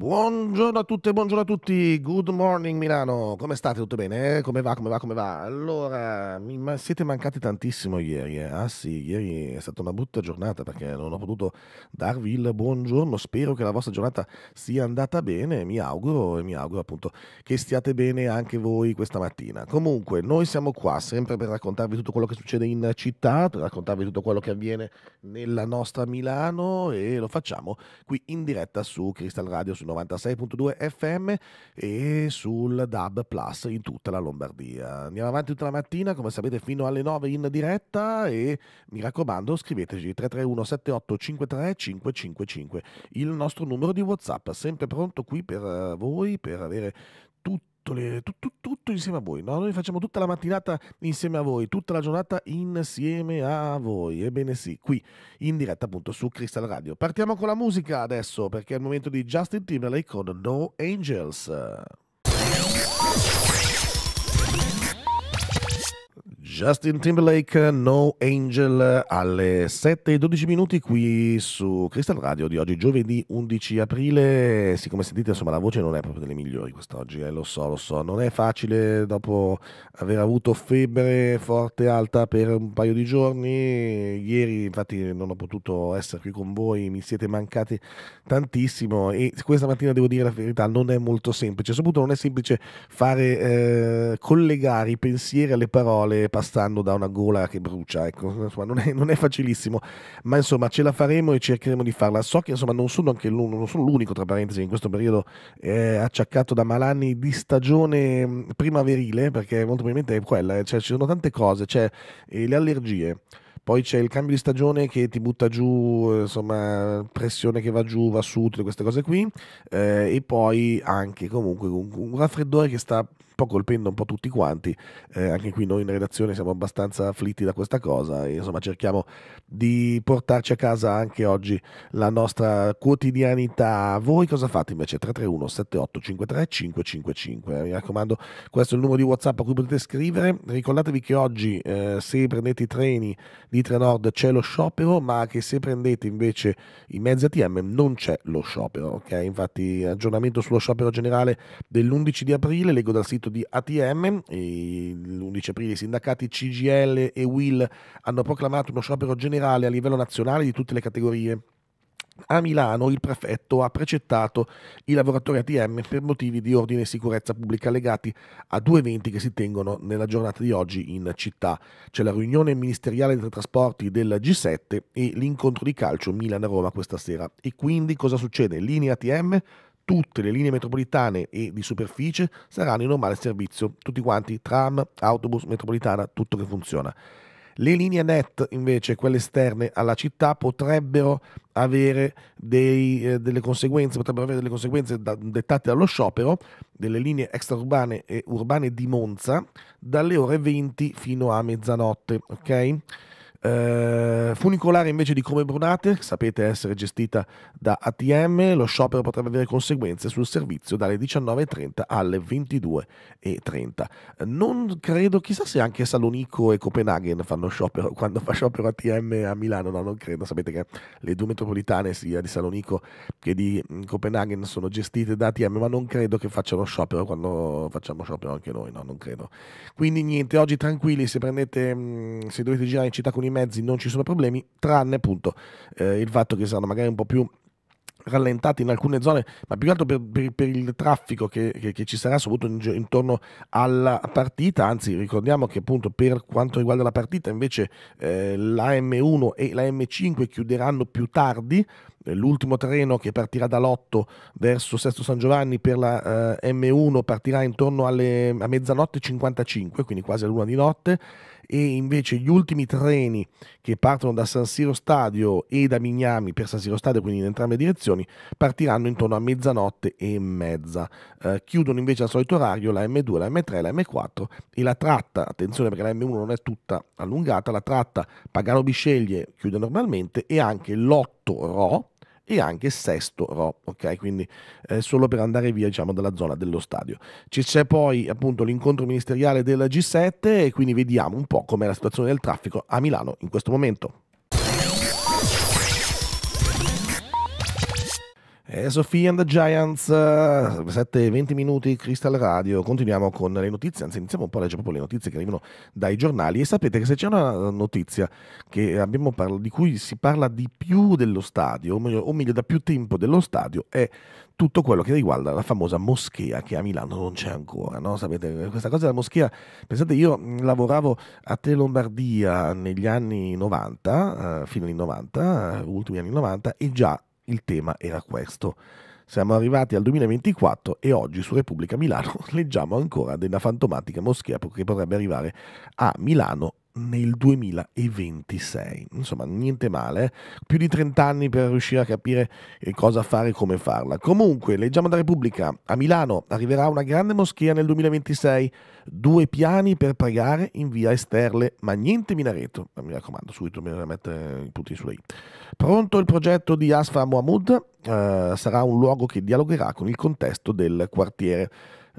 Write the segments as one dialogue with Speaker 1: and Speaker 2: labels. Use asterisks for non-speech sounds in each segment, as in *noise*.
Speaker 1: Buongiorno a tutte, buongiorno a tutti, good morning Milano, come state? Tutto bene? Come va, come va, come va? Allora, mi siete mancati tantissimo ieri, eh? ah sì, ieri è stata una brutta giornata perché non ho potuto darvi il buongiorno, spero che la vostra giornata sia andata bene, mi auguro e mi auguro appunto che stiate bene anche voi questa mattina. Comunque, noi siamo qua sempre per raccontarvi tutto quello che succede in città, per raccontarvi tutto quello che avviene nella nostra Milano e lo facciamo qui in diretta su Crystal Radio, su 96.2 FM e sul DAB Plus in tutta la Lombardia. Andiamo avanti tutta la mattina, come sapete, fino alle 9 in diretta e mi raccomando scriveteci 331 78 53 555, il nostro numero di WhatsApp, sempre pronto qui per eh, voi per avere le, tutto, tutto, insieme a voi. No? Noi facciamo tutta la mattinata insieme a voi, tutta la giornata insieme a voi. Ebbene sì, qui in diretta appunto su Crystal Radio. Partiamo con la musica adesso perché è il momento di Justin Timberlake con No Angels. Justin Timberlake, No Angel alle 7 e 12 minuti qui su Crystal Radio di oggi, giovedì 11 aprile. Siccome sentite, insomma, la voce non è proprio delle migliori quest'oggi, eh, lo so, lo so. Non è facile dopo aver avuto febbre forte e alta per un paio di giorni. Ieri, infatti, non ho potuto essere qui con voi, mi siete mancati tantissimo e questa mattina devo dire la verità, non è molto semplice. Soprattutto non è semplice fare eh, collegare i pensieri alle parole passare passando da una gola che brucia, ecco, insomma, non, è, non è, facilissimo, ma insomma ce la faremo e cercheremo di farla. So che insomma non sono, non sono l'unico, tra parentesi, in questo periodo eh, acciaccato da malanni di stagione mm, primaverile, perché molto probabilmente è quella, eh. cioè, ci sono tante cose, c'è eh, le allergie. Poi c'è il cambio di stagione che ti butta giù, eh, insomma, pressione che va giù, va su, tutte queste cose qui. Eh, e poi anche comunque un, un raffreddore che sta po' colpendo un po' tutti quanti. Eh, anche qui noi in redazione siamo abbastanza afflitti da questa cosa. insomma, cerchiamo di portarci a casa anche oggi la nostra quotidianità. Voi cosa fate invece? 331 78 53 555. Mi raccomando, questo è il numero di WhatsApp a cui potete scrivere. Ricordatevi che oggi, eh, se prendete i treni di Trenord, c'è lo sciopero, ma che se prendete invece i mezzi ATM non c'è lo sciopero. Ok, infatti, aggiornamento sullo sciopero generale dell'11 di aprile. Leggo dal sito di ATM. L'11 aprile i sindacati CGL e WIL hanno proclamato uno sciopero generale a livello nazionale di tutte le categorie. A Milano il prefetto ha precettato i lavoratori ATM per motivi di ordine e sicurezza pubblica legati a due eventi che si tengono nella giornata di oggi in città. C'è la riunione ministeriale dei trasporti del G7 e l'incontro di calcio Milano-Roma questa sera. E quindi cosa succede? Linea ATM tutte le linee metropolitane e di superficie saranno in normale servizio, tutti quanti, tram, autobus, metropolitana, tutto che funziona. Le linee net, invece, quelle esterne alla città, potrebbero avere dei, eh, delle conseguenze, potrebbero avere delle conseguenze da, dettate dallo sciopero delle linee extraurbane e urbane di Monza dalle ore 20 fino a mezzanotte, ok? Eh, funicolare invece di come Brunate, sapete essere gestita da ATM, lo sciopero potrebbe avere conseguenze sul servizio dalle 19.30 alle 22.30. Non credo, chissà se anche Salonico e Copenaghen fanno sciopero *laughs* quando fa sciopero ATM a Milano, no non credo, sapete che le due metropolitane sia di Salonico che di mm, Copenaghen sono gestite da ATM, ma non credo che facciano sciopero quando facciamo sciopero anche noi, no non credo. Quindi niente, oggi tranquilli, se prendete, mm, se dovete girare in città con i i mezzi non ci sono problemi, tranne appunto eh, il fatto che saranno magari un po' più rallentati in alcune zone, ma più che altro per, per, per il traffico che, che, che, ci sarà soprattutto intorno alla partita, anzi ricordiamo che appunto per quanto riguarda la partita invece eh, la M1 e la M5 chiuderanno più tardi, eh, l'ultimo treno che partirà da Lotto verso Sesto San Giovanni per la eh, M1 partirà intorno alle, a mezzanotte 55, quindi quasi a luna di notte e invece gli ultimi treni che partono da San Siro Stadio e da Mignami per San Siro Stadio, quindi in entrambe le direzioni, partiranno intorno a mezzanotte e mezza. Eh, chiudono invece al solito orario la M2, la M3, la M4 e la tratta, attenzione perché la M1 non è tutta allungata, la tratta Pagano Bisceglie chiude normalmente e anche l'8 Ro e anche sesto row, ok? Quindi eh, solo per andare via, diciamo, dalla zona dello stadio. Ci c'è poi appunto l'incontro ministeriale del G7 e quindi vediamo un po' com'è la situazione del traffico a Milano in questo momento. Eh, Sofia and the Giants, 7-20 eh, minuti, Crystal Radio. Continuiamo con le notizie, anzi iniziamo un po' a leggere proprio le notizie che arrivano dai giornali e sapete che se c'è una notizia parlo, di cui si parla di più dello stadio, o meglio, o meglio da più tempo dello stadio, è tutto quello che riguarda la famosa moschea che a Milano non c'è ancora. No? Sapete, questa cosa della moschea, pensate, io lavoravo a Te Lombardia negli anni 90, eh, fine anni 90, eh, ultimi anni 90, e già il tema era questo. Siamo arrivati al 2024 e oggi su Repubblica Milano *laughs* leggiamo ancora della fantomatica moschea che potrebbe arrivare a Milano nel 2026. Insomma, niente male, più di 30 anni per riuscire a capire eh, cosa fare e come farla. Comunque, leggiamo da Repubblica, a Milano arriverà una grande moschea nel 2026, due piani per pregare in via Esterle, ma niente minareto. Eh, mi raccomando, subito mi mette i punti su lei. Pronto il progetto di Asfa Muhammad, eh, sarà un luogo che dialogherà con il contesto del quartiere.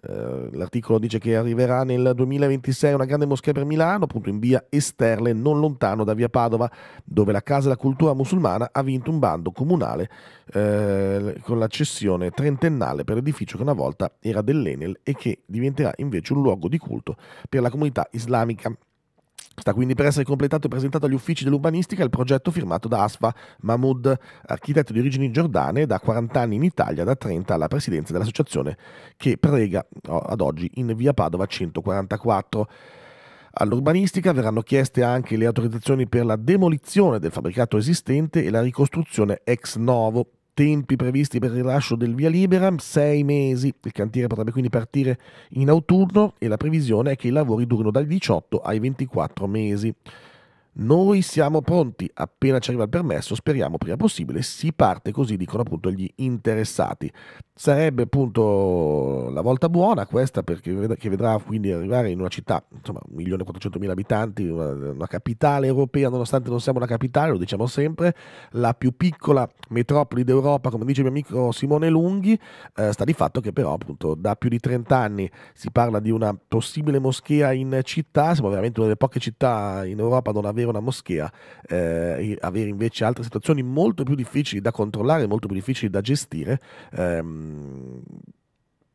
Speaker 1: Eh, l'articolo dice che arriverà nel 2026 una grande moschea per Milano, appunto in via Esterle, non lontano da via Padova, dove la Casa della Cultura Musulmana ha vinto un bando comunale eh, con la cessione trentennale per l'edificio che una volta era dell'Enel e che diventerà invece un luogo di culto per la comunità islamica. Sta quindi per essere completato e presentato agli uffici dell'urbanistica il progetto firmato da Asfa Mahmoud, architetto di origini giordane, da 40 anni in Italia, da 30 alla presidenza dell'associazione che prega ad oggi in via Padova 144. All'urbanistica verranno chieste anche le autorizzazioni per la demolizione del fabbricato esistente e la ricostruzione ex novo tempi previsti per il rilascio del via libera, sei mesi. Il cantiere potrebbe quindi partire in autunno e la previsione è che i lavori durino dai 18 ai 24 mesi. Noi siamo pronti, appena ci arriva il permesso, speriamo prima possibile, si parte così, dicono appunto gli interessati. Sarebbe appunto la volta buona questa perché vedrà quindi arrivare in una città, insomma 1.400.000 abitanti, una, una capitale europea, nonostante non siamo una capitale, lo diciamo sempre, la più piccola metropoli d'Europa, come dice il mio amico Simone Lunghi, eh, sta di fatto che però appunto da più di 30 anni si parla di una possibile moschea in città, siamo veramente una delle poche città in Europa a non avere avere una moschea, eh, avere invece altre situazioni molto più difficili da controllare, molto più difficili da gestire. Ehm,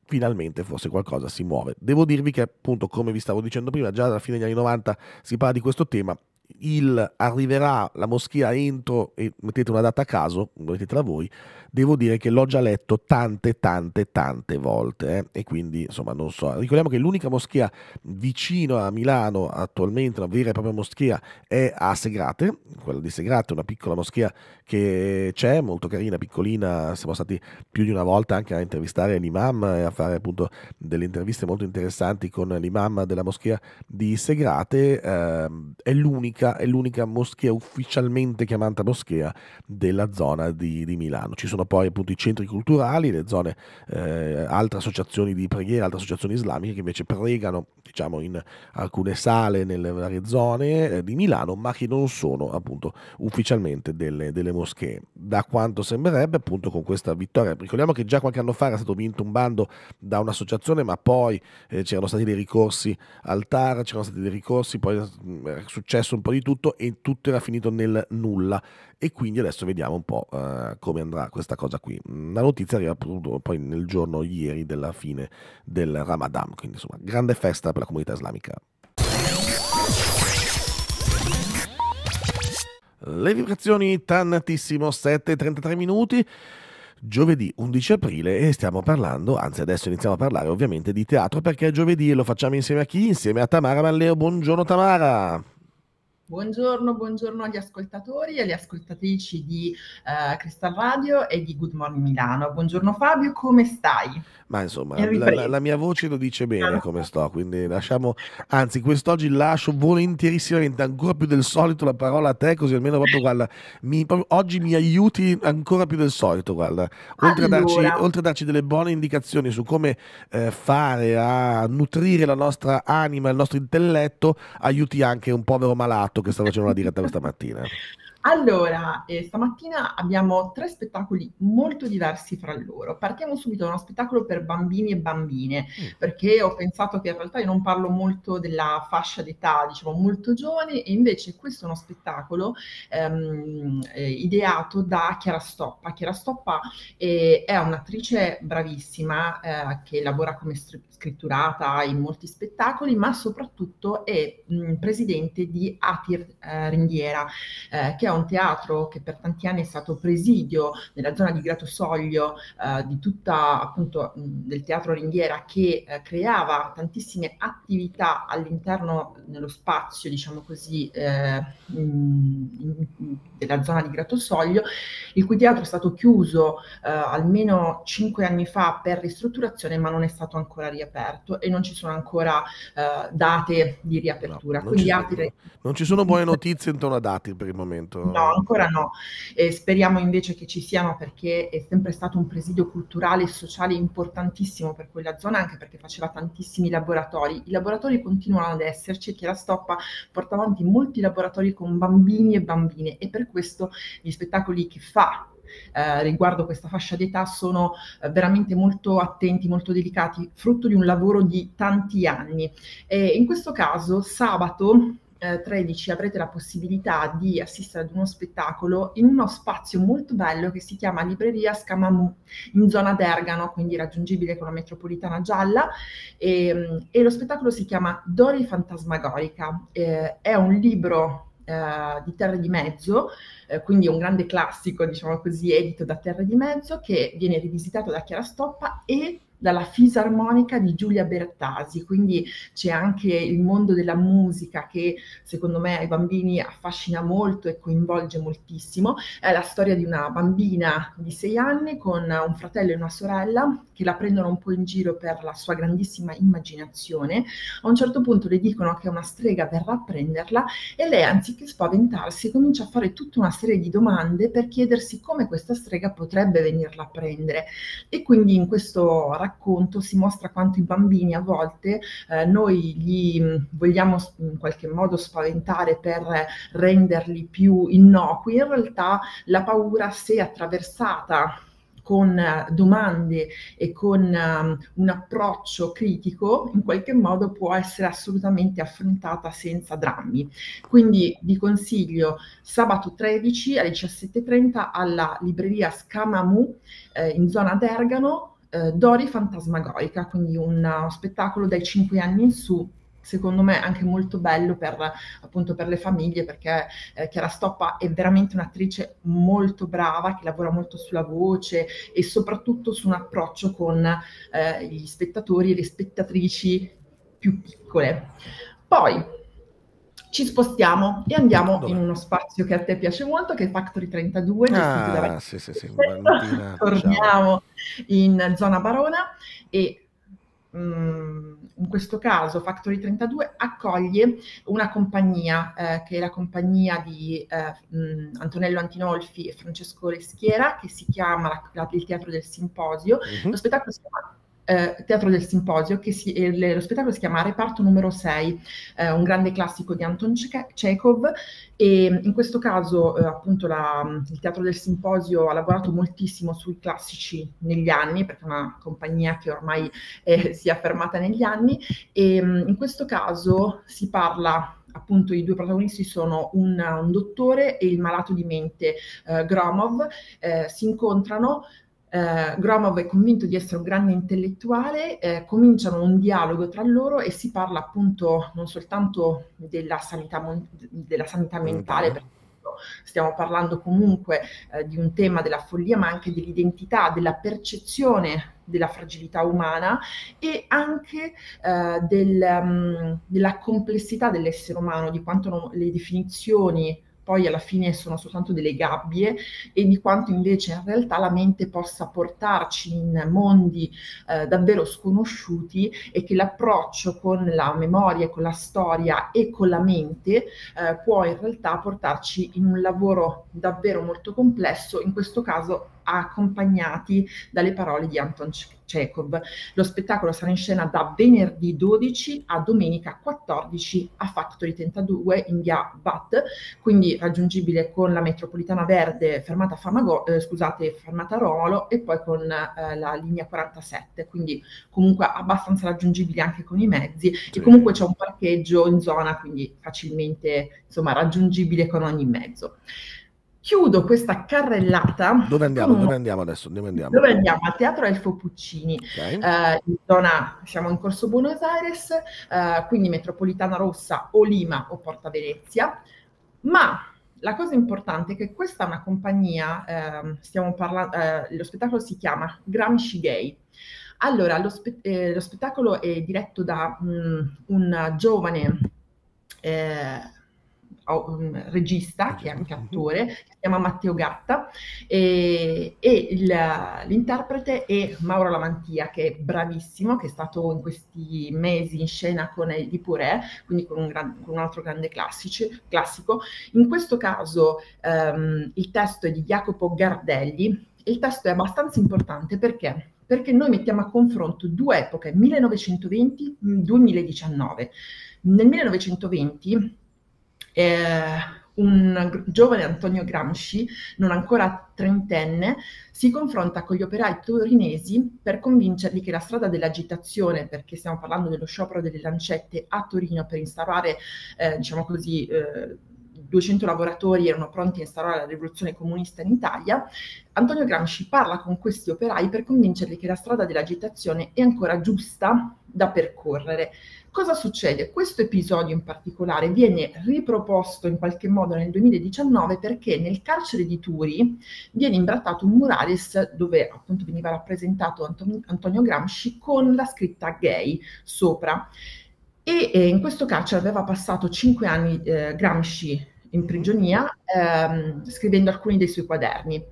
Speaker 1: finalmente forse qualcosa si muove. Devo dirvi che appunto, come vi stavo dicendo prima, già dalla fine degli anni 90 si parla di questo tema. Il arriverà la moschea entro, e mettete una data a caso, mettete tra voi, devo dire che l'ho già letto tante, tante, tante volte. Eh? E quindi, insomma, non so. Ricordiamo che l'unica moschea vicino a Milano attualmente, una vera e propria moschea, è a Segrate, quella di Segrate, una piccola moschea che c'è, molto carina, piccolina. Siamo stati più di una volta anche a intervistare l'imam e a fare appunto delle interviste molto interessanti con l'imam della moschea di Segrate. Eh, è, l'unica, è l'unica moschea ufficialmente chiamata moschea della zona di, di Milano. Ci sono poi appunto i centri culturali, le zone, eh, altre associazioni di preghiera, altre associazioni islamiche che invece pregano diciamo in alcune sale nelle varie zone eh, di Milano, ma che non sono appunto ufficialmente delle, delle moschee. Da quanto sembrerebbe appunto con questa vittoria, ricordiamo che già qualche anno fa era stato vinto un bando da un'associazione, ma poi eh, c'erano stati dei ricorsi al TAR, c'erano stati dei ricorsi, poi mm, è successo un po' di tutto e tutto era finito nel nulla e quindi adesso vediamo un po' uh, come andrà questa cosa qui. Mm, la notizia arriva appunto poi nel giorno ieri della fine del Ramadan, quindi insomma grande festa per la comunità islamica. Le vibrazioni tannatissimo, 7:33 minuti giovedì 11 aprile e stiamo parlando, anzi adesso iniziamo a parlare ovviamente di teatro perché è giovedì e lo facciamo insieme a chi? Insieme a Tamara Malleo. Buongiorno Tamara!
Speaker 2: Buongiorno, buongiorno agli ascoltatori e alle ascoltatrici di uh, Crystal Radio e di Good Morning Milano. Buongiorno Fabio, come
Speaker 1: stai? Ma insomma, la, la, mia voce lo dice bene ah. come sto, quindi lasciamo, anzi quest'oggi lascio volentierissimamente ancora più del solito la parola a te, così almeno proprio guarda, mi, proprio, oggi mi aiuti ancora più del solito, guarda, oltre, allora. a, darci, oltre a, darci, delle buone indicazioni su come eh, fare a nutrire la nostra anima, il nostro intelletto, aiuti anche un povero malato fatto che sta facendo la diretta questa mattina.
Speaker 2: Allora, eh, stamattina abbiamo tre spettacoli molto diversi fra loro. Partiamo subito da uno spettacolo per bambini e bambine, mm. perché ho pensato che in realtà io non parlo molto della fascia d'età, diciamo molto giovane, e invece questo è uno spettacolo ehm, eh, ideato da Chiara Stoppa. Chiara Stoppa eh, è un'attrice bravissima eh, che lavora come str- scritturata in molti spettacoli, ma soprattutto è mh, mm, presidente di Atir eh, Ringhiera, eh, che è un un teatro che per tanti anni è stato presidio nella zona di Gratosoglio eh, di tutta appunto mh, del teatro Ringhiera che eh, creava tantissime attività all'interno nello spazio, diciamo così, eh, mh, della zona di Grato Soglio, il cui teatro è stato chiuso eh, almeno cinque anni fa per ristrutturazione, ma non è stato ancora riaperto e non ci sono ancora eh, date di riapertura. No, non, ci sono,
Speaker 1: non ci sono buone *laughs* notizie intorno a dati per il momento. No,
Speaker 2: ancora no. Eh, speriamo invece che ci siano perché è sempre stato un presidio culturale e sociale importantissimo per quella zona, anche perché faceva tantissimi laboratori. I laboratori continuano ad esserci, e Chiara Stoppa porta avanti molti laboratori con bambini e bambine e per questo gli spettacoli che fa eh, riguardo questa fascia d'età sono eh, veramente molto attenti, molto delicati, frutto di un lavoro di tanti anni. E in questo caso sabato eh, 13 avrete la possibilità di assistere ad uno spettacolo in uno spazio molto bello che si chiama Libreria Scamamù, in zona Dergano, quindi raggiungibile con la metropolitana gialla, e, ehm, e lo spettacolo si chiama Dori Fantasmagorica. Eh, è un libro Uh, di Terre di Mezzo, uh, quindi un grande classico, diciamo così, edito da Terre di Mezzo, che viene rivisitato da Chiara Stoppa e dalla fisarmonica di Giulia Bertasi, quindi c'è anche il mondo della musica che secondo me ai bambini affascina molto e coinvolge moltissimo, è la storia di una bambina di sei anni con un fratello e una sorella che la prendono un po' in giro per la sua grandissima immaginazione, a un certo punto le dicono che una strega verrà a prenderla e lei anziché spaventarsi comincia a fare tutta una serie di domande per chiedersi come questa strega potrebbe venirla a prendere e quindi in questo racconto si mostra quanto i bambini a volte eh, noi li mm, vogliamo in qualche modo spaventare per renderli più innocui, in realtà la paura se attraversata con eh, domande e con um, un approccio critico, in qualche modo può essere assolutamente affrontata senza drammi. Quindi vi consiglio sabato 13 alle 17.30 alla libreria Scamamu eh, in zona Dergano eh, Dori Fantasmagorica, quindi un uh, spettacolo dai 5 anni in su secondo me anche molto bello per, appunto, per le famiglie perché eh, Chiara Stoppa è veramente un'attrice molto brava che lavora molto sulla voce e soprattutto su un approccio con eh, gli spettatori e le spettatrici più piccole. Poi ci spostiamo e andiamo Dove? in uno spazio che a te piace molto, che è Factory 32. Ah, sì, sì, sì, Valentina, *laughs* diciamo. Torniamo ciao. in zona Barona e mh, mm, in questo caso Factory 32 accoglie una compagnia eh, che è la compagnia di eh, mh, mm, Antonello Antinolfi e Francesco Reschiera che si chiama la, la, il Teatro del Simposio. Mm-hmm. Lo spettacolo si chiama eh, Teatro del Simposio, che si, eh, lo spettacolo si chiama Reparto numero 6, eh, un grande classico di Anton Chekhov e mm, in questo caso eh, appunto la, mm, il Teatro del Simposio ha lavorato moltissimo sui classici negli anni, perché è una compagnia che ormai eh, *laughs* si è affermata negli anni e mm, in questo caso si parla appunto i due protagonisti sono un, un, dottore e il malato di mente eh, Gromov, eh, si incontrano eh, Gromov è convinto di essere un grande intellettuale, eh, cominciano un dialogo tra loro e si parla appunto non soltanto della sanità, mon- della sanità mentale, perché stiamo parlando comunque eh, di un tema della follia, ma anche dell'identità, della percezione della fragilità umana e anche eh, del, um, della complessità dell'essere umano, di quanto non, le definizioni poi alla fine sono soltanto delle gabbie e di quanto invece in realtà la mente possa portarci in mondi eh, davvero sconosciuti e che l'approccio con la memoria, con la storia e con la mente eh, può in realtà portarci in un lavoro davvero molto complesso, in questo caso accompagnati dalle parole di Anton Cech Chekhov. Lo spettacolo sarà in scena da venerdì 12 a domenica 14 a Factory 32 in via Bat, quindi raggiungibile con la metropolitana verde fermata, Famago, eh, scusate, fermata Rolo e poi con eh, la linea 47, quindi comunque abbastanza raggiungibile anche con i mezzi sì. e comunque c'è un parcheggio in zona, quindi facilmente insomma, raggiungibile con ogni mezzo chiudo questa carrellata. Dove andiamo? Dove
Speaker 1: andiamo adesso? Dove andiamo? Dove
Speaker 2: andiamo? Al Teatro Elfo Puccini, okay. eh, in zona, siamo in corso Buenos Aires, eh, quindi metropolitana rossa o Lima o Porta Venezia. Ma la cosa importante è che questa è una compagnia, ehm, eh, stiamo parlando, lo spettacolo si chiama Gramsci Gay. Allora, lo, spe- eh, lo spettacolo è diretto da mh, mm, un giovane eh, regista, eh, che è anche certo. attore, si chiama Matteo Gatta, e, e il, l'interprete è Mauro Lamantia, che è bravissimo, che è stato in questi mesi in scena con il Di Purè, quindi con un, gran, con un altro grande classici, classico. In questo caso ehm, il testo è di Jacopo Gardelli, il testo è abbastanza importante perché perché noi mettiamo a confronto due epoche, 1920-2019. Nel 1920 eh, un giovane Antonio Gramsci, non ancora trentenne, si confronta con gli operai torinesi per convincerli che la strada dell'agitazione, perché stiamo parlando dello sciopero delle lancette a Torino per instaurare, eh, diciamo così, eh, 200 lavoratori erano pronti a instaurare la rivoluzione comunista in Italia, Antonio Gramsci parla con questi operai per convincerli che la strada dell'agitazione è ancora giusta da percorrere Cosa succede? Questo episodio in particolare viene riproposto in qualche modo nel 2019 perché nel carcere di Turi viene imbrattato un muralis dove appunto veniva rappresentato Antonio Gramsci con la scritta gay sopra. E eh, in questo carcere aveva passato cinque anni eh, Gramsci in prigionia mm-hmm. ehm, scrivendo alcuni dei suoi quaderni.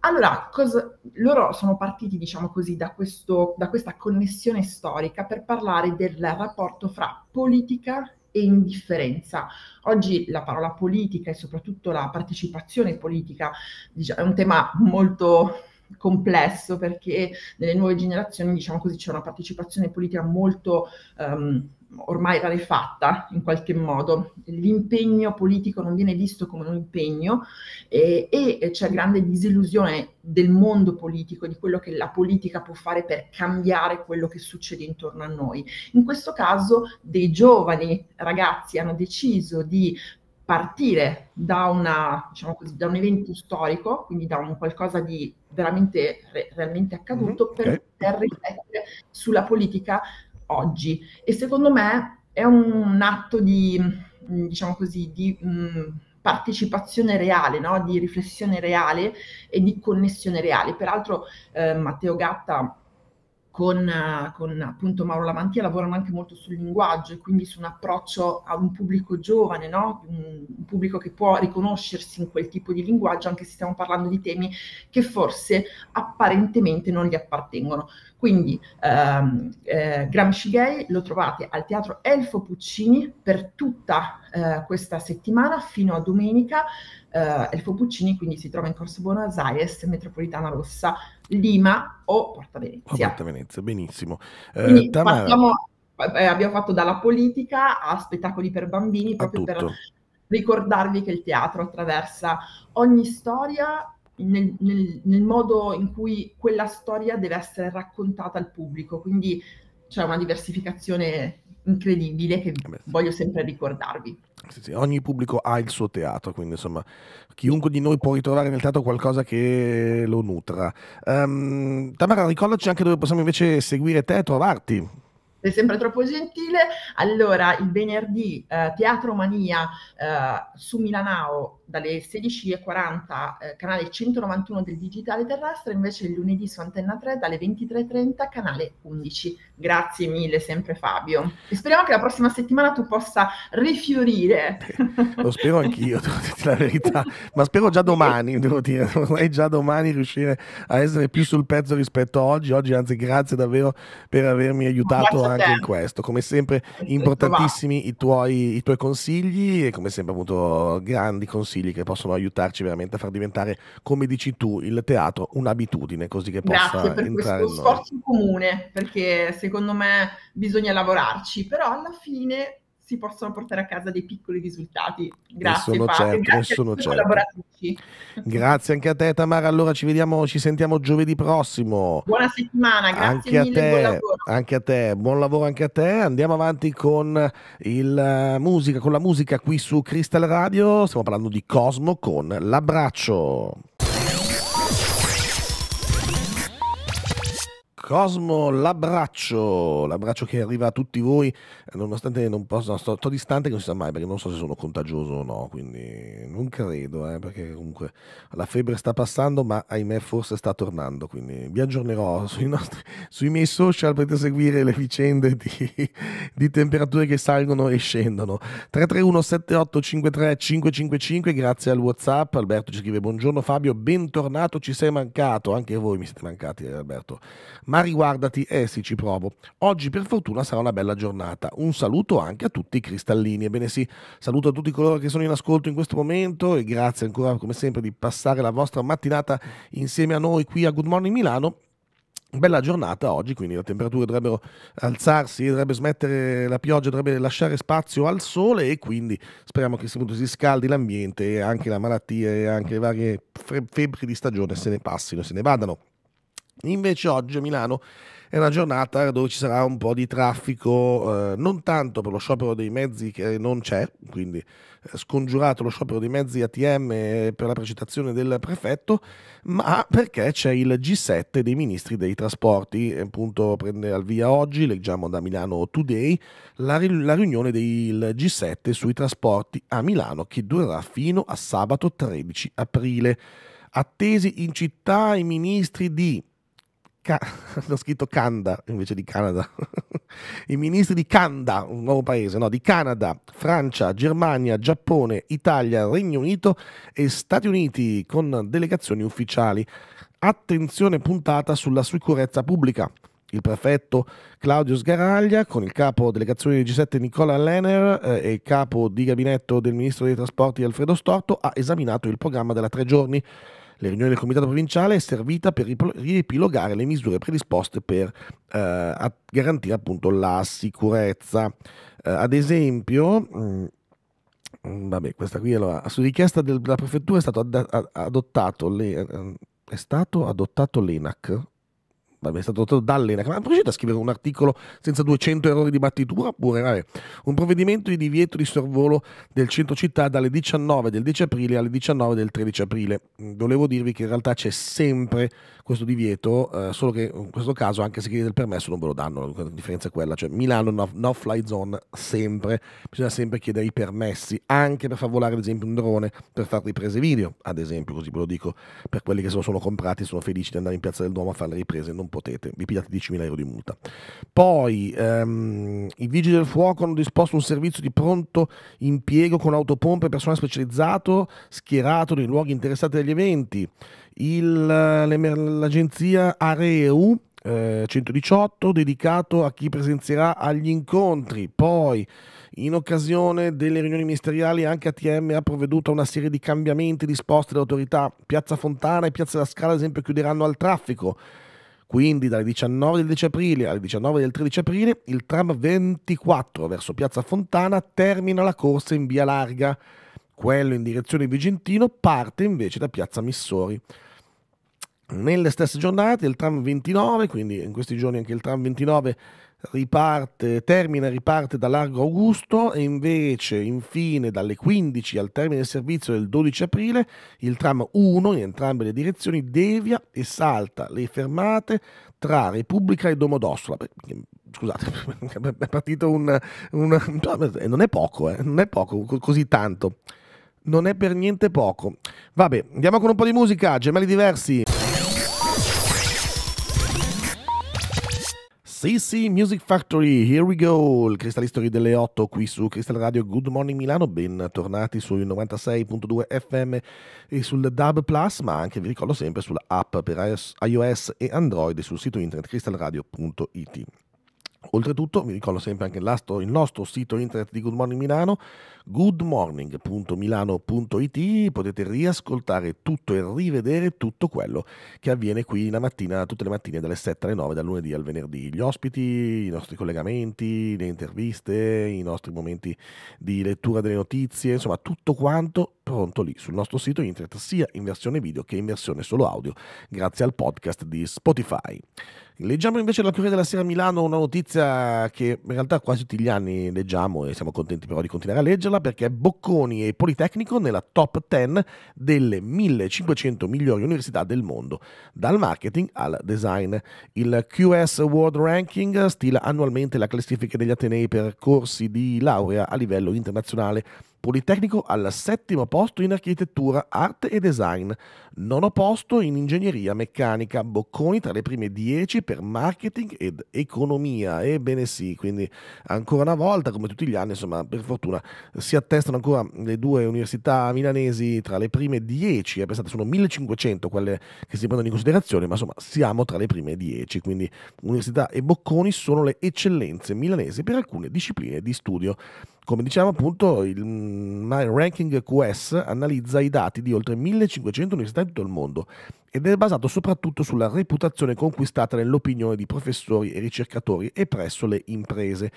Speaker 2: Allora, cos- loro sono partiti, diciamo così, da, questo, da questa connessione storica per parlare del rapporto fra politica e indifferenza. Oggi la parola politica e soprattutto la partecipazione politica diciamo, è un tema molto complesso perché nelle nuove generazioni, diciamo così, c'è una partecipazione politica molto... Um, ormai rarefatta in qualche modo, l'impegno politico non viene visto come un impegno eh, e c'è grande disillusione del mondo politico, di quello che la politica può fare per cambiare quello che succede intorno a noi. In questo caso dei giovani ragazzi hanno deciso di partire da, una, diciamo così, da un evento storico, quindi da un qualcosa di veramente re, realmente accaduto, mm-hmm. per poter riflettere sulla politica oggi e secondo me è un atto di, diciamo così, di mh, mm, partecipazione reale, no? di riflessione reale e di connessione reale. Peraltro eh, Matteo Gatta con, eh, con, appunto Mauro Lamantia lavorano anche molto sul linguaggio e quindi su un approccio a un pubblico giovane, no? un, un, pubblico che può riconoscersi in quel tipo di linguaggio, anche se stiamo parlando di temi che forse apparentemente non gli appartengono. Quindi ehm, eh, Gramsci Gay lo trovate al Teatro Elfo Puccini per tutta eh, questa settimana fino a domenica. Eh, Elfo Puccini quindi si trova in Corso Buenos Aires, metropolitana rossa Lima o Porta Venezia. Porta Venezia, benissimo.
Speaker 1: Eh, Tamara... partiamo,
Speaker 2: eh, abbiamo fatto dalla politica a spettacoli per bambini, proprio per ricordarvi che il teatro attraversa ogni storia nel, nel, nel, modo in cui quella storia deve essere raccontata al pubblico, quindi c'è una diversificazione incredibile che Vabbè. voglio sempre ricordarvi.
Speaker 1: Sì, sì. Ogni pubblico ha il suo teatro, quindi insomma chiunque di noi può ritrovare nel teatro qualcosa che lo nutra. Um, Tamara, ricordaci anche dove possiamo invece seguire te e trovarti.
Speaker 2: Sei sempre troppo gentile. Allora, il venerdì eh, Mania eh, su Milanao dalle 16.40 eh, canale 191 del digitale terrestre, invece il lunedì su Antenna 3 dalle 23.30 canale 11. Grazie mille sempre Fabio. E speriamo che la prossima settimana tu possa rifiorire.
Speaker 1: *laughs* lo spero anch'io, devo dire la verità, ma spero già domani, devo dire, vorrei già domani riuscire a essere più sul pezzo rispetto a oggi. Oggi anzi grazie davvero per avermi aiutato anche in questo. Come sempre importantissimi i tuoi, i tuoi consigli e come sempre appunto grandi consigli consigli che possono aiutarci veramente a far diventare, come dici tu, il teatro un'abitudine, così che possa Grazie per questo sforzo
Speaker 2: comune, perché secondo me bisogna lavorarci, però alla fine si possono portare a casa dei piccoli risultati. Grazie, sono Fabio, certo, grazie sono certo. *laughs* Grazie
Speaker 1: anche a te Tamara, allora ci vediamo, ci sentiamo giovedì prossimo. Buona
Speaker 2: settimana, grazie anche mille, a te, buon lavoro.
Speaker 1: Anche a te, buon lavoro anche a te. Andiamo avanti con, il, eh, musica, con la musica qui su Crystal Radio, stiamo parlando di Cosmo con l'abbraccio. Cosmo l'abbraccio, l'abbraccio che arriva a tutti voi, eh, nonostante non possa, sto, sto, distante non si sa mai perché non so se sono contagioso o no, quindi non credo, eh, perché comunque la febbre sta passando, ma ahimè forse sta tornando, quindi vi aggiornerò *laughs* sui, nostri, sui miei social, potete seguire le vicende di, di temperature che salgono e scendono. 331 7853 555, grazie al Whatsapp, Alberto ci scrive buongiorno Fabio, bentornato, ci sei mancato, anche voi mi siete mancati Alberto. Ma ma riguardati, eh sì, ci provo. Oggi per fortuna sarà una bella giornata. Un saluto anche a tutti i cristallini. Ebbene sì, saluto a tutti coloro che sono in ascolto in questo momento e grazie ancora come sempre di passare la vostra mattinata insieme a noi qui a Good Morning Milano. Bella giornata oggi, quindi le temperature dovrebbero alzarsi, dovrebbe smettere la pioggia, dovrebbe lasciare spazio al sole e quindi speriamo che si scaldi l'ambiente e anche la malattia e anche le varie febbri di stagione se ne passino, se ne vadano. Invece oggi a Milano è una giornata dove ci sarà un po' di traffico, eh, non tanto per lo sciopero dei mezzi che non c'è, quindi eh, scongiurato lo sciopero dei mezzi ATM per la precisazione del prefetto, ma perché c'è il G7 dei ministri dei trasporti, appunto prende al via oggi, leggiamo da Milano Today, la, ri la riunione del G7 sui trasporti a Milano che durerà fino a sabato 13 aprile. Attesi in città i ministri di Ca- ho *laughs* scritto Kanda invece di Canada, *laughs* i ministri di Kanda, un nuovo paese, no, di Canada, Francia, Germania, Giappone, Italia, Regno Unito e Stati Uniti con delegazioni ufficiali. Attenzione puntata sulla sicurezza pubblica. Il prefetto Claudio Sgaraglia, con il capo delegazione del G7 Nicola Lenner eh, e capo di gabinetto del ministro dei trasporti Alfredo Storto, ha esaminato il programma della tre giorni la riunione del Comitato Provinciale è servita per riepilogare le misure predisposte per eh, garantire appunto la sicurezza. Eh, ad esempio, mh, mm, mm, vabbè, questa qui allora, su richiesta del, della prefettura è stato, ad, ad, adottato le, eh, è stato adottato l'ENAC, vabbè, è stato adottato Dallena, ma non riuscite a scrivere un articolo senza 200 errori di battitura, pure, vabbè, un provvedimento di divieto di sorvolo del centro città dalle 19 del 10 aprile alle 19 del 13 aprile. Mm, volevo dirvi che in realtà c'è sempre questo divieto, eh, solo che in questo caso anche se chiedete il permesso non ve lo danno, la differenza è quella, cioè Milano no, no fly zone sempre, bisogna sempre chiedere i permessi, anche per far volare ad esempio un drone, per fare riprese video, ad esempio, così ve lo dico, per quelli che se lo sono comprati sono felici di andare in piazza del Duomo a fare le riprese, non non potete, vi pigliate 10.000 euro di multa. Poi ehm, i vigili del fuoco hanno disposto un servizio di pronto impiego con autopompe e personale specializzato schierato nei luoghi interessati agli eventi. Il, l'agenzia Areu 118 eh, dedicato a chi presenzierà agli incontri. Poi, in occasione delle riunioni ministeriali, anche ATM ha provveduto a una serie di cambiamenti disposti dalle autorità. Piazza Fontana e Piazza della Scala, ad esempio, chiuderanno al traffico. Quindi dalle 19 del 10 aprile alle 19 del 13 aprile il tram 24 verso Piazza Fontana termina la corsa in via larga. Quello in direzione Vigentino parte invece da Piazza Missori. Nelle stesse giornate il tram 29, quindi in questi giorni anche il tram 29 riparte, termina e riparte da Largo Augusto e invece infine dalle 15 al termine del servizio del 12 aprile il tram 1 in entrambe le direzioni devia e salta le fermate tra Repubblica e Domodossola. Scusate, *laughs* è partito un... un eh, non è poco, eh, non è poco così tanto. Non è per niente poco. Vabbè, andiamo con un po' di musica, gemelli diversi. CC Music Factory, here we go, il Crystal History delle 8 qui su Crystal Radio Good Morning Milano, bentornati sui 96.2 FM e sul DAB Plus, ma anche vi ricordo sempre sulla app per iOS e Android sul sito internet crystalradio.it. Oltretutto vi ricordo sempre anche il nostro sito internet di Good Morning Milano, goodmorning.milano.it, potete riascoltare tutto e rivedere tutto quello che avviene qui la mattina, tutte le mattine dalle 7 alle 9, dal lunedì al venerdì. Gli ospiti, i nostri collegamenti, le interviste, i nostri momenti di lettura delle notizie, insomma tutto quanto pronto lì sul nostro sito internet sia in versione video che in versione solo audio grazie al podcast di Spotify. Leggiamo invece la Corriere della Sera a Milano una notizia che in realtà quasi tutti gli anni leggiamo e siamo contenti però di continuare a leggerla perché Bocconi e Politecnico nella top 10 delle 1500 migliori università del mondo, dal marketing al design. Il QS World Ranking stila annualmente la classifica degli Atenei per corsi di laurea a livello internazionale Politecnico al settimo posto in architettura, arte e design, nono posto in ingegneria meccanica, Bocconi tra le prime 10 per marketing ed economia. Ebbene sì, quindi ancora una volta, come tutti gli anni, insomma, per fortuna si attestano ancora le due università milanesi tra le prime 10, eh, pensate sono 1500 quelle che si prendono in considerazione, ma insomma siamo tra le prime 10, quindi Università e Bocconi sono le eccellenze milanesi per alcune discipline di studio. Come diciamo appunto, il, il ranking QS analizza i dati di oltre 1500 università in tutto il mondo ed è basato soprattutto sulla reputazione conquistata nell'opinione di professori e ricercatori e presso le imprese.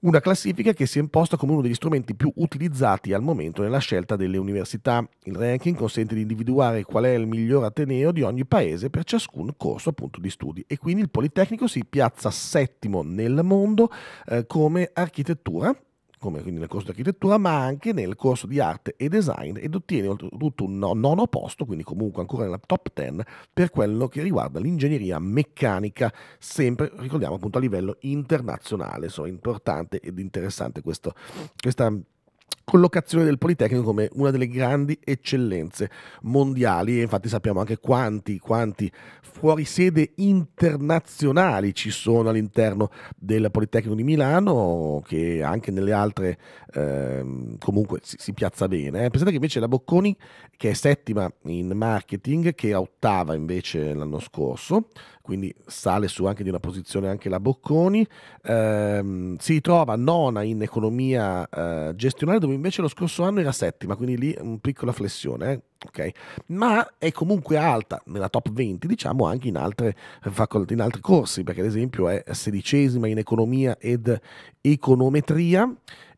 Speaker 1: Una classifica che si è imposta come uno degli strumenti più utilizzati al momento nella scelta delle università. Il ranking consente di individuare qual è il miglior ateneo di ogni paese per ciascun corso appunto, di studi e quindi il Politecnico si piazza settimo nel mondo eh, come architettura come quindi nel corso di architettura, ma anche nel corso di arte e design ed ottiene oltretutto un nono posto, quindi comunque ancora nella top 10 per quello che riguarda l'ingegneria meccanica, sempre ricordiamo appunto a livello internazionale, insomma importante ed interessante questo, questa collocazione del Politecnico come una delle grandi eccellenze mondiali e infatti sappiamo anche quanti, quanti fuorisede internazionali ci sono all'interno del Politecnico di Milano che anche nelle altre eh, comunque si, si, piazza bene. Eh. Pensate che invece la Bocconi che è settima in marketing, che è ottava invece l'anno scorso, quindi sale su anche di una posizione anche la Bocconi, ehm, si ritrova nona in economia eh, gestionale dove invece lo scorso anno era settima, quindi lì una piccola flessione, eh, okay. ma è comunque alta nella top 20 diciamo anche in, altre in altri corsi perché ad esempio è sedicesima in economia ed econometria,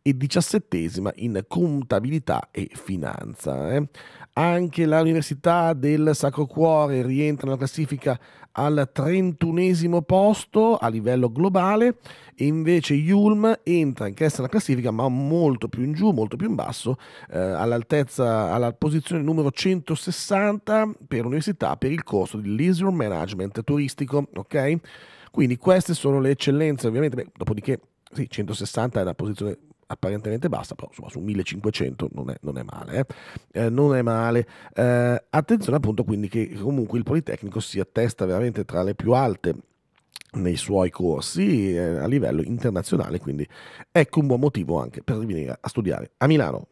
Speaker 1: e diciassettesima in contabilità e finanza. Eh. Anche l'Università del Sacro Cuore rientra nella classifica al trentunesimo posto a livello globale e invece Yulm entra in testa alla classifica ma molto più in giù, molto più in basso, eh, all'altezza, alla posizione numero 160 per università per il corso di Leisure Management turistico, ok? Quindi queste sono le eccellenze ovviamente, Beh, dopodiché sì, 160 è la posizione apparentemente bassa, però insomma su 1500 non è, non è male. Eh? Eh, non è male. Eh, attenzione appunto quindi che comunque il Politecnico si attesta veramente tra le più alte nei suoi corsi eh, a livello internazionale, quindi ecco un buon motivo anche per venire a studiare a Milano.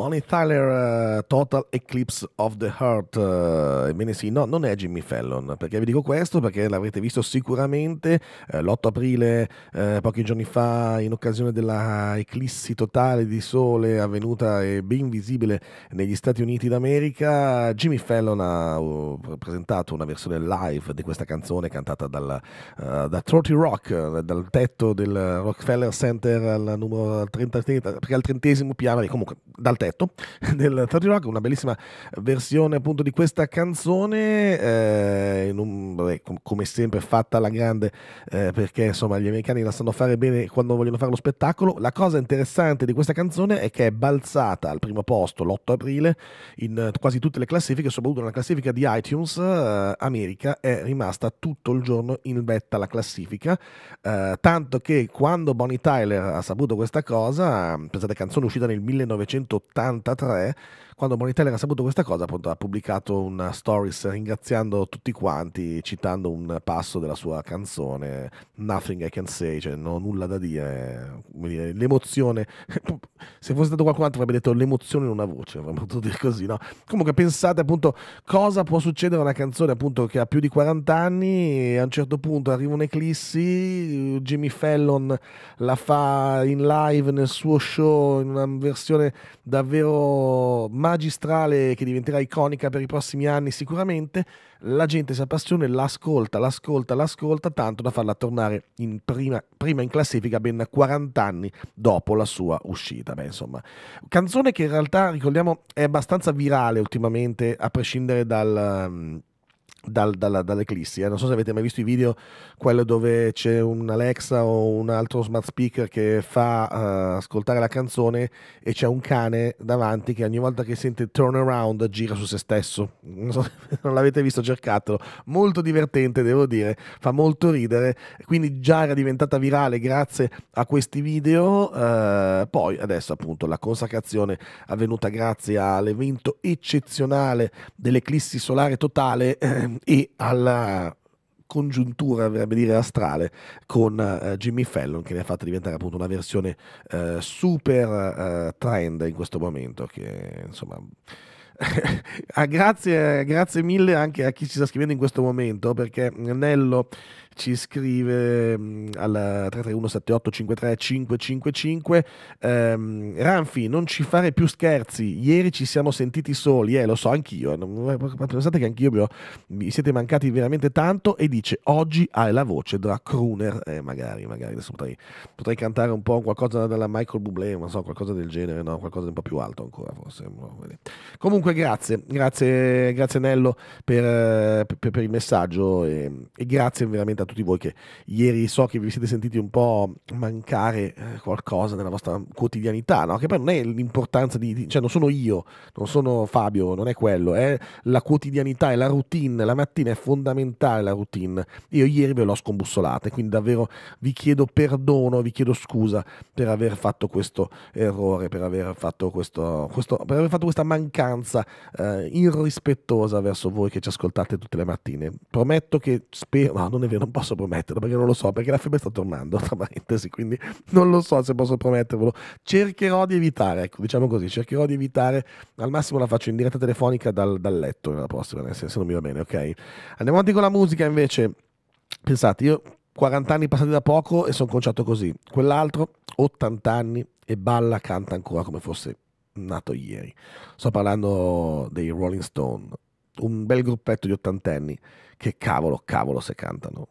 Speaker 1: Bonnie Tyler uh, Total Eclipse of the Heart. Uh, ebbene sì, no, non è Jimmy Fallon. Perché vi dico questo? Perché l'avrete visto sicuramente eh, l'8 aprile, eh, pochi giorni fa, in occasione della eclissi totale di sole avvenuta e ben visibile negli Stati Uniti d'America. Jimmy Fallon ha uh, presentato una versione live di questa canzone cantata dal, eh, da 30 Rock, dal tetto del Rockefeller Center al numero 30, perché al trentesimo piano, comunque dal tetto Roberto *laughs* del 30 Rock, una bellissima versione appunto di questa canzone, eh, un, vabbè, com- come sempre fatta alla grande eh, perché insomma gli americani la sanno fare bene quando vogliono fare lo spettacolo. La cosa interessante di questa canzone è che è balzata al primo posto l'8 aprile in quasi tutte le classifiche, soprattutto nella classifica di iTunes eh, America è rimasta tutto il giorno in vetta alla classifica, eh, tanto che quando Bonnie Tyler ha saputo questa cosa, pensate canzone uscita nel 1980 tá, tá, tá, é. quando Monitelli ha saputo questa cosa, appunto, ha pubblicato una stories ringraziando tutti quanti, citando un passo della sua canzone, Nothing I Can Say, cioè non ho nulla da dire, dire l'emozione, *laughs* se fosse stato qualcun altro avrebbe detto l'emozione in una voce, avremmo potuto dire così, no? Comunque pensate appunto cosa può succedere a una canzone appunto che ha più di 40 anni e a un certo punto arriva un'eclissi, Jimmy Fallon la fa in live nel suo show in una versione davvero... Ma- magistrale che diventerà iconica per i prossimi anni sicuramente, la gente si appassiona e l'ascolta, l'ascolta, l'ascolta, tanto da farla tornare in prima, prima, in classifica ben 40 anni dopo la sua uscita. Beh, insomma, canzone che in realtà, ricordiamo, è abbastanza virale ultimamente, a prescindere dal dal, dalla, dall'eclissi. Eh. Non so se avete mai visto i video, quello dove c'è un Alexa o un altro smart speaker che fa uh, ascoltare la canzone e c'è un cane davanti che ogni volta che sente turn around gira su se stesso. Non so se *laughs* non l'avete visto, cercatelo. Molto divertente, devo dire, fa molto ridere. Quindi già era diventata virale grazie a questi video. Uh, poi adesso appunto la consacrazione avvenuta grazie all'evento eccezionale dell'eclissi solare totale. Ehm, e alla congiuntura verrebbe dire astrale con uh, Jimmy Fallon che ne ha fatta diventare appunto una versione uh, super uh, trend in questo momento che insomma ah, *laughs* grazie, grazie, mille anche a chi ci sta scrivendo in questo momento perché Nello ci scrive mm, al 331-7853-555 ehm, Ranfi non ci fare più scherzi ieri ci siamo sentiti soli eh lo so anch'io eh, eh, pensate che anch'io vi, ho, vi siete mancati veramente tanto e dice oggi hai la voce da crooner eh, magari magari adesso potrei, potrei cantare un po' qualcosa della Michael Bublé non so qualcosa del genere no qualcosa un po' più alto ancora forse boh, comunque grazie grazie grazie Nello per, eh, per, per il messaggio e, e grazie veramente a tutti voi che ieri so che vi siete sentiti un po' mancare eh, qualcosa nella vostra quotidianità, no? che poi non è l'importanza di, cioè non sono io, non sono Fabio, non è quello, è la quotidianità, è la routine, la mattina è fondamentale la routine. Io ieri ve l'ho scombussolata e quindi davvero vi chiedo perdono, vi chiedo scusa per aver fatto questo errore, per aver fatto, questo, questo, per aver fatto questa mancanza eh, irrispettosa verso voi che ci ascoltate tutte le mattine. Prometto che spero, no non è vero, non posso prometterlo perché non lo so, perché la febbre sta tornando, *laughs* tra parentesi, quindi non lo so se posso promettervelo. Cercherò di evitare, ecco, diciamo così, cercherò di evitare, al massimo la faccio in diretta telefonica dal, dal letto nella prossima, nel senso non mi va bene, ok? Andiamo avanti con la musica invece. Pensate, io 40 anni passati da poco e sono conciato così. Quell'altro 80 anni e balla, canta ancora come fosse nato ieri. Sto parlando dei Rolling Stone, un bel gruppetto di ottantenni che cavolo, cavolo se cantano.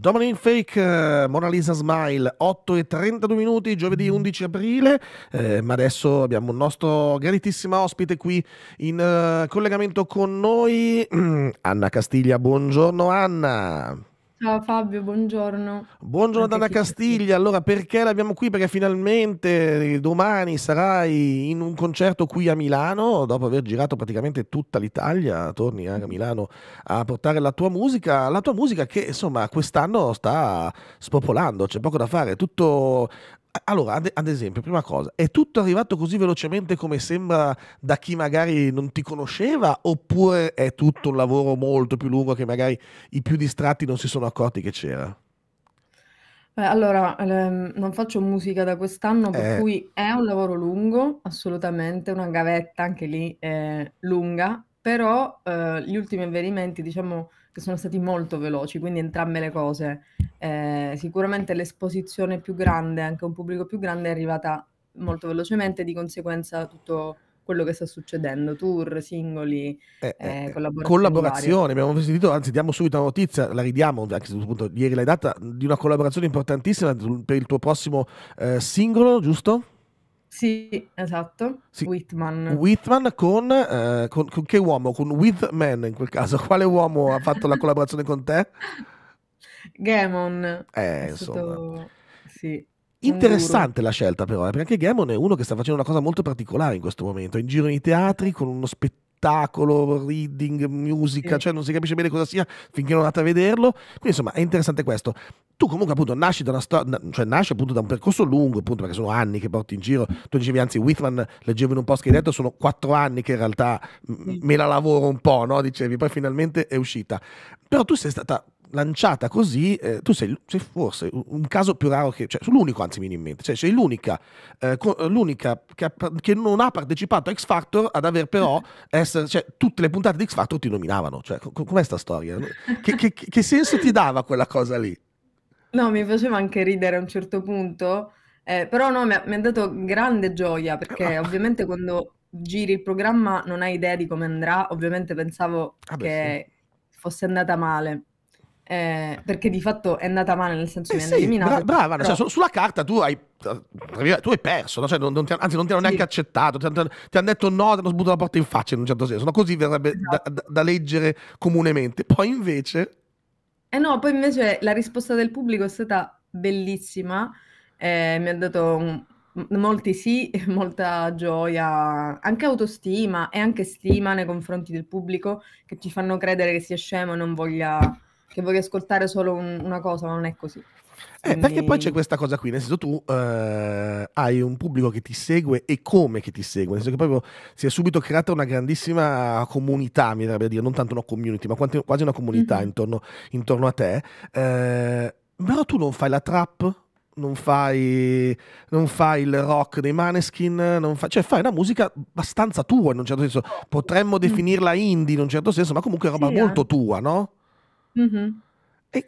Speaker 1: Dominic Fake, eh, Mona Lisa Smile, 8 e 32 minuti, giovedì 11 mm. aprile, eh, ma adesso abbiamo un nostro gratissimo ospite qui in uh, collegamento con noi, *clears throat* Anna Castiglia, buongiorno Anna.
Speaker 3: Ciao Fabio, buongiorno.
Speaker 1: Buongiorno Anche Dana Castiglia. Allora, perché l'abbiamo qui? Perché finalmente eh, domani sarai in un concerto qui a Milano, dopo aver girato praticamente tutta l'Italia, torni a Milano a portare la tua musica, la tua musica che insomma quest'anno sta spopolando, c'è poco da fare, tutto allora, ad, esempio, prima cosa, è tutto arrivato così velocemente come sembra da chi magari non ti conosceva oppure è tutto un lavoro molto più lungo che magari i più distratti non si sono accorti che c'era?
Speaker 3: Beh, allora, ehm, non faccio musica da quest'anno, per eh. cui è un lavoro lungo, assolutamente, una gavetta anche lì è eh, lunga, però eh, gli ultimi avvenimenti, diciamo che sono stati molto veloci, quindi entrambe le cose. Eh, sicuramente l'esposizione più grande, anche un pubblico più grande, è arrivata molto velocemente, di conseguenza tutto quello che sta succedendo, tour, singoli, eh, eh, eh, eh collaborazioni. collaborazione.
Speaker 1: Abbiamo sentito, anzi diamo subito una notizia, la ridiamo, anche se appunto, ieri l'hai data, di una collaborazione importantissima per il tuo prossimo eh, singolo, giusto? Sì, esatto.
Speaker 3: Sì. Whitman.
Speaker 1: Whitman con, eh, con, con, che uomo? Con Whitman in quel caso. *laughs* Quale uomo ha fatto la collaborazione con te?
Speaker 3: *laughs* Gamon. Eh, insomma. Stato... Sì. Interessante
Speaker 1: la scelta però, eh, perché anche Gamon è uno che sta facendo una cosa molto particolare in questo momento, in giro nei teatri con uno spettacolo spettacolo, reading, musica, sì. cioè non si capisce bene cosa sia finché non andate a vederlo. Quindi insomma è interessante questo. Tu comunque appunto nasci da, una storia, cioè, nasci, appunto, da un percorso lungo, appunto perché sono anni che porti in giro. Tu dicevi anzi Whitman, leggevo in un post che hai detto, sono quattro anni che in realtà sì. me la lavoro un po', no? Dicevi, poi finalmente è uscita. Però tu sei stata lanciata così, eh, tu sei, sei, forse un caso più raro che, cioè, l'unico anzi minimamente, cioè sei l'unica, eh, l'unica che, che, non ha partecipato a X Factor ad aver però, *laughs* essere, cioè, tutte le puntate di X Factor ti nominavano, cioè, co- com'è sta storia? Che, che, che, senso ti dava quella cosa lì?
Speaker 3: No, mi faceva anche ridere a un certo punto, eh, però no, mi ha, mi ha dato grande gioia, perché ah. ovviamente quando giri il programma non hai idea di come andrà, ovviamente pensavo ah, beh, che... Sì fosse andata male eh, perché di fatto è andata male nel senso eh che sì, viene eliminato. Bra- brava, cioè, però...
Speaker 1: cioè, sulla carta tu hai, tu hai perso, no? cioè, non, non ti, anzi non ti hanno sì. neanche accettato, ti, hanno detto no, ti hanno sbattuto la porta in faccia in un certo senso, no, così verrebbe esatto. da, da leggere comunemente. Poi invece...
Speaker 3: Eh no, poi invece la risposta del pubblico è stata bellissima, eh, mi ha dato un, molti sì, *laughs* molta gioia, anche autostima e anche stima nei confronti del pubblico che ci fanno credere che sia scemo e non voglia che voglio ascoltare solo un, una cosa, ma non è così. Eh,
Speaker 1: Quindi... Perché poi c'è questa cosa qui, nel senso tu eh, hai un pubblico che ti segue e come che ti segue, nel senso che proprio si è subito creata una grandissima comunità, mi verrebbe a dire, non tanto una community, ma quasi una comunità mm-hmm. intorno, intorno, a te, eh, però tu non fai la trap, non fai, non fai, il rock dei Maneskin, fa, cioè fai una musica abbastanza tua in un certo senso, potremmo mm. definirla indie in un certo senso, ma comunque roba sì, molto tua, no?
Speaker 3: Mh-mh.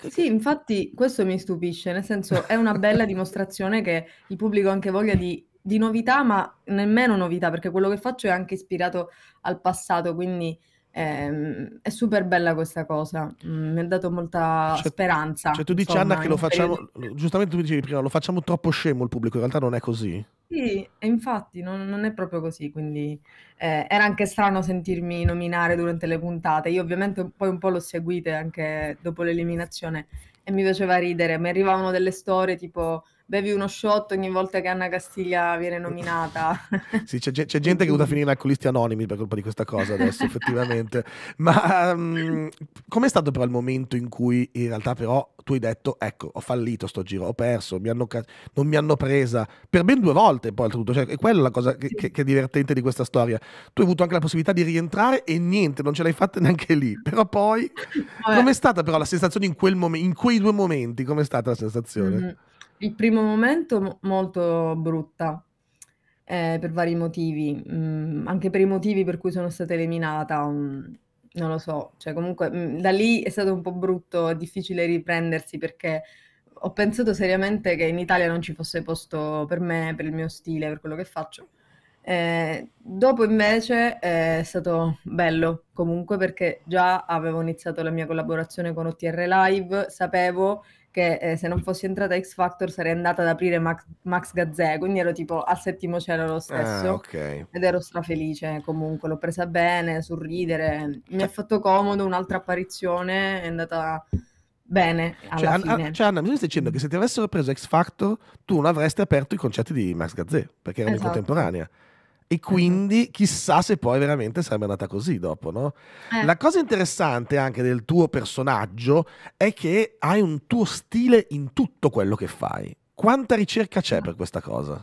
Speaker 3: Sì, infatti questo mi stupisce, nel senso è una bella *laughs* dimostrazione che il pubblico ha anche voglia di di novità, ma nemmeno novità, perché quello che faccio è anche ispirato al passato, quindi, ehm, è super bella questa cosa. mi ha dato molta Cioè speranza, cioè tu dici Anna che lo facciamo
Speaker 1: periodo giustamente tu dicevi prima: "Lo facciamo troppo scemo il pubblico", in realtà non è così?
Speaker 3: Sì, e infatti non, non è proprio così, quindi eh, era anche strano sentirmi nominare durante le puntate. Io ovviamente poi un po' l'ho seguite anche dopo l'eliminazione e mi faceva ridere, mi arrivavano delle storie tipo bevi uno shot ogni volta che Anna Castiglia viene nominata.
Speaker 1: *laughs* sì, c'è, c'è, gente che è venuta a finire in alcolisti anonimi per colpa di questa cosa adesso, effettivamente. Ma um, com'è stato però il momento in cui in realtà però tu hai detto, ecco, ho fallito sto giro, ho perso, mi hanno, non mi hanno presa, per ben due volte poi oltretutto, cioè è quella la cosa che, che, che, è divertente di questa storia. Tu hai avuto anche la possibilità di rientrare e niente, non ce l'hai fatta neanche lì, però poi... *laughs* Vabbè. Com'è stata però la sensazione in, mom- in quei due momenti? Com'è stata la sensazione? Mm-hmm
Speaker 3: il primo momento molto brutta, eh, per vari motivi, mm, anche per i motivi per cui sono stata eliminata, um, non lo so, cioè comunque mm, da lì è stato un po' brutto, è difficile riprendersi perché ho pensato seriamente che in Italia non ci fosse posto per me, per il mio stile, per quello che faccio. Eh, dopo invece eh, è stato bello comunque perché già avevo iniziato la mia collaborazione con OTR Live, sapevo che eh, se non fossi entrata a X Factor sarei andata ad aprire Max, Max Gazzè, quindi ero tipo al settimo cielo lo ah, stesso ah, okay. ed ero strafelice comunque, l'ho presa bene, sorridere, mi ha cioè fatto comodo, un'altra apparizione è andata bene alla cioè, fine. An- cioè
Speaker 1: Anna, mi stai dicendo che se ti avessero preso X Factor tu non avresti aperto i concerti di Max Gazzè, perché erano esatto. in contemporanea. E quindi chissà se poi veramente sarebbe andata così dopo, no? Eh. La cosa interessante anche del tuo personaggio è che hai un tuo stile in tutto quello che fai. Quanta ricerca c'è per questa cosa?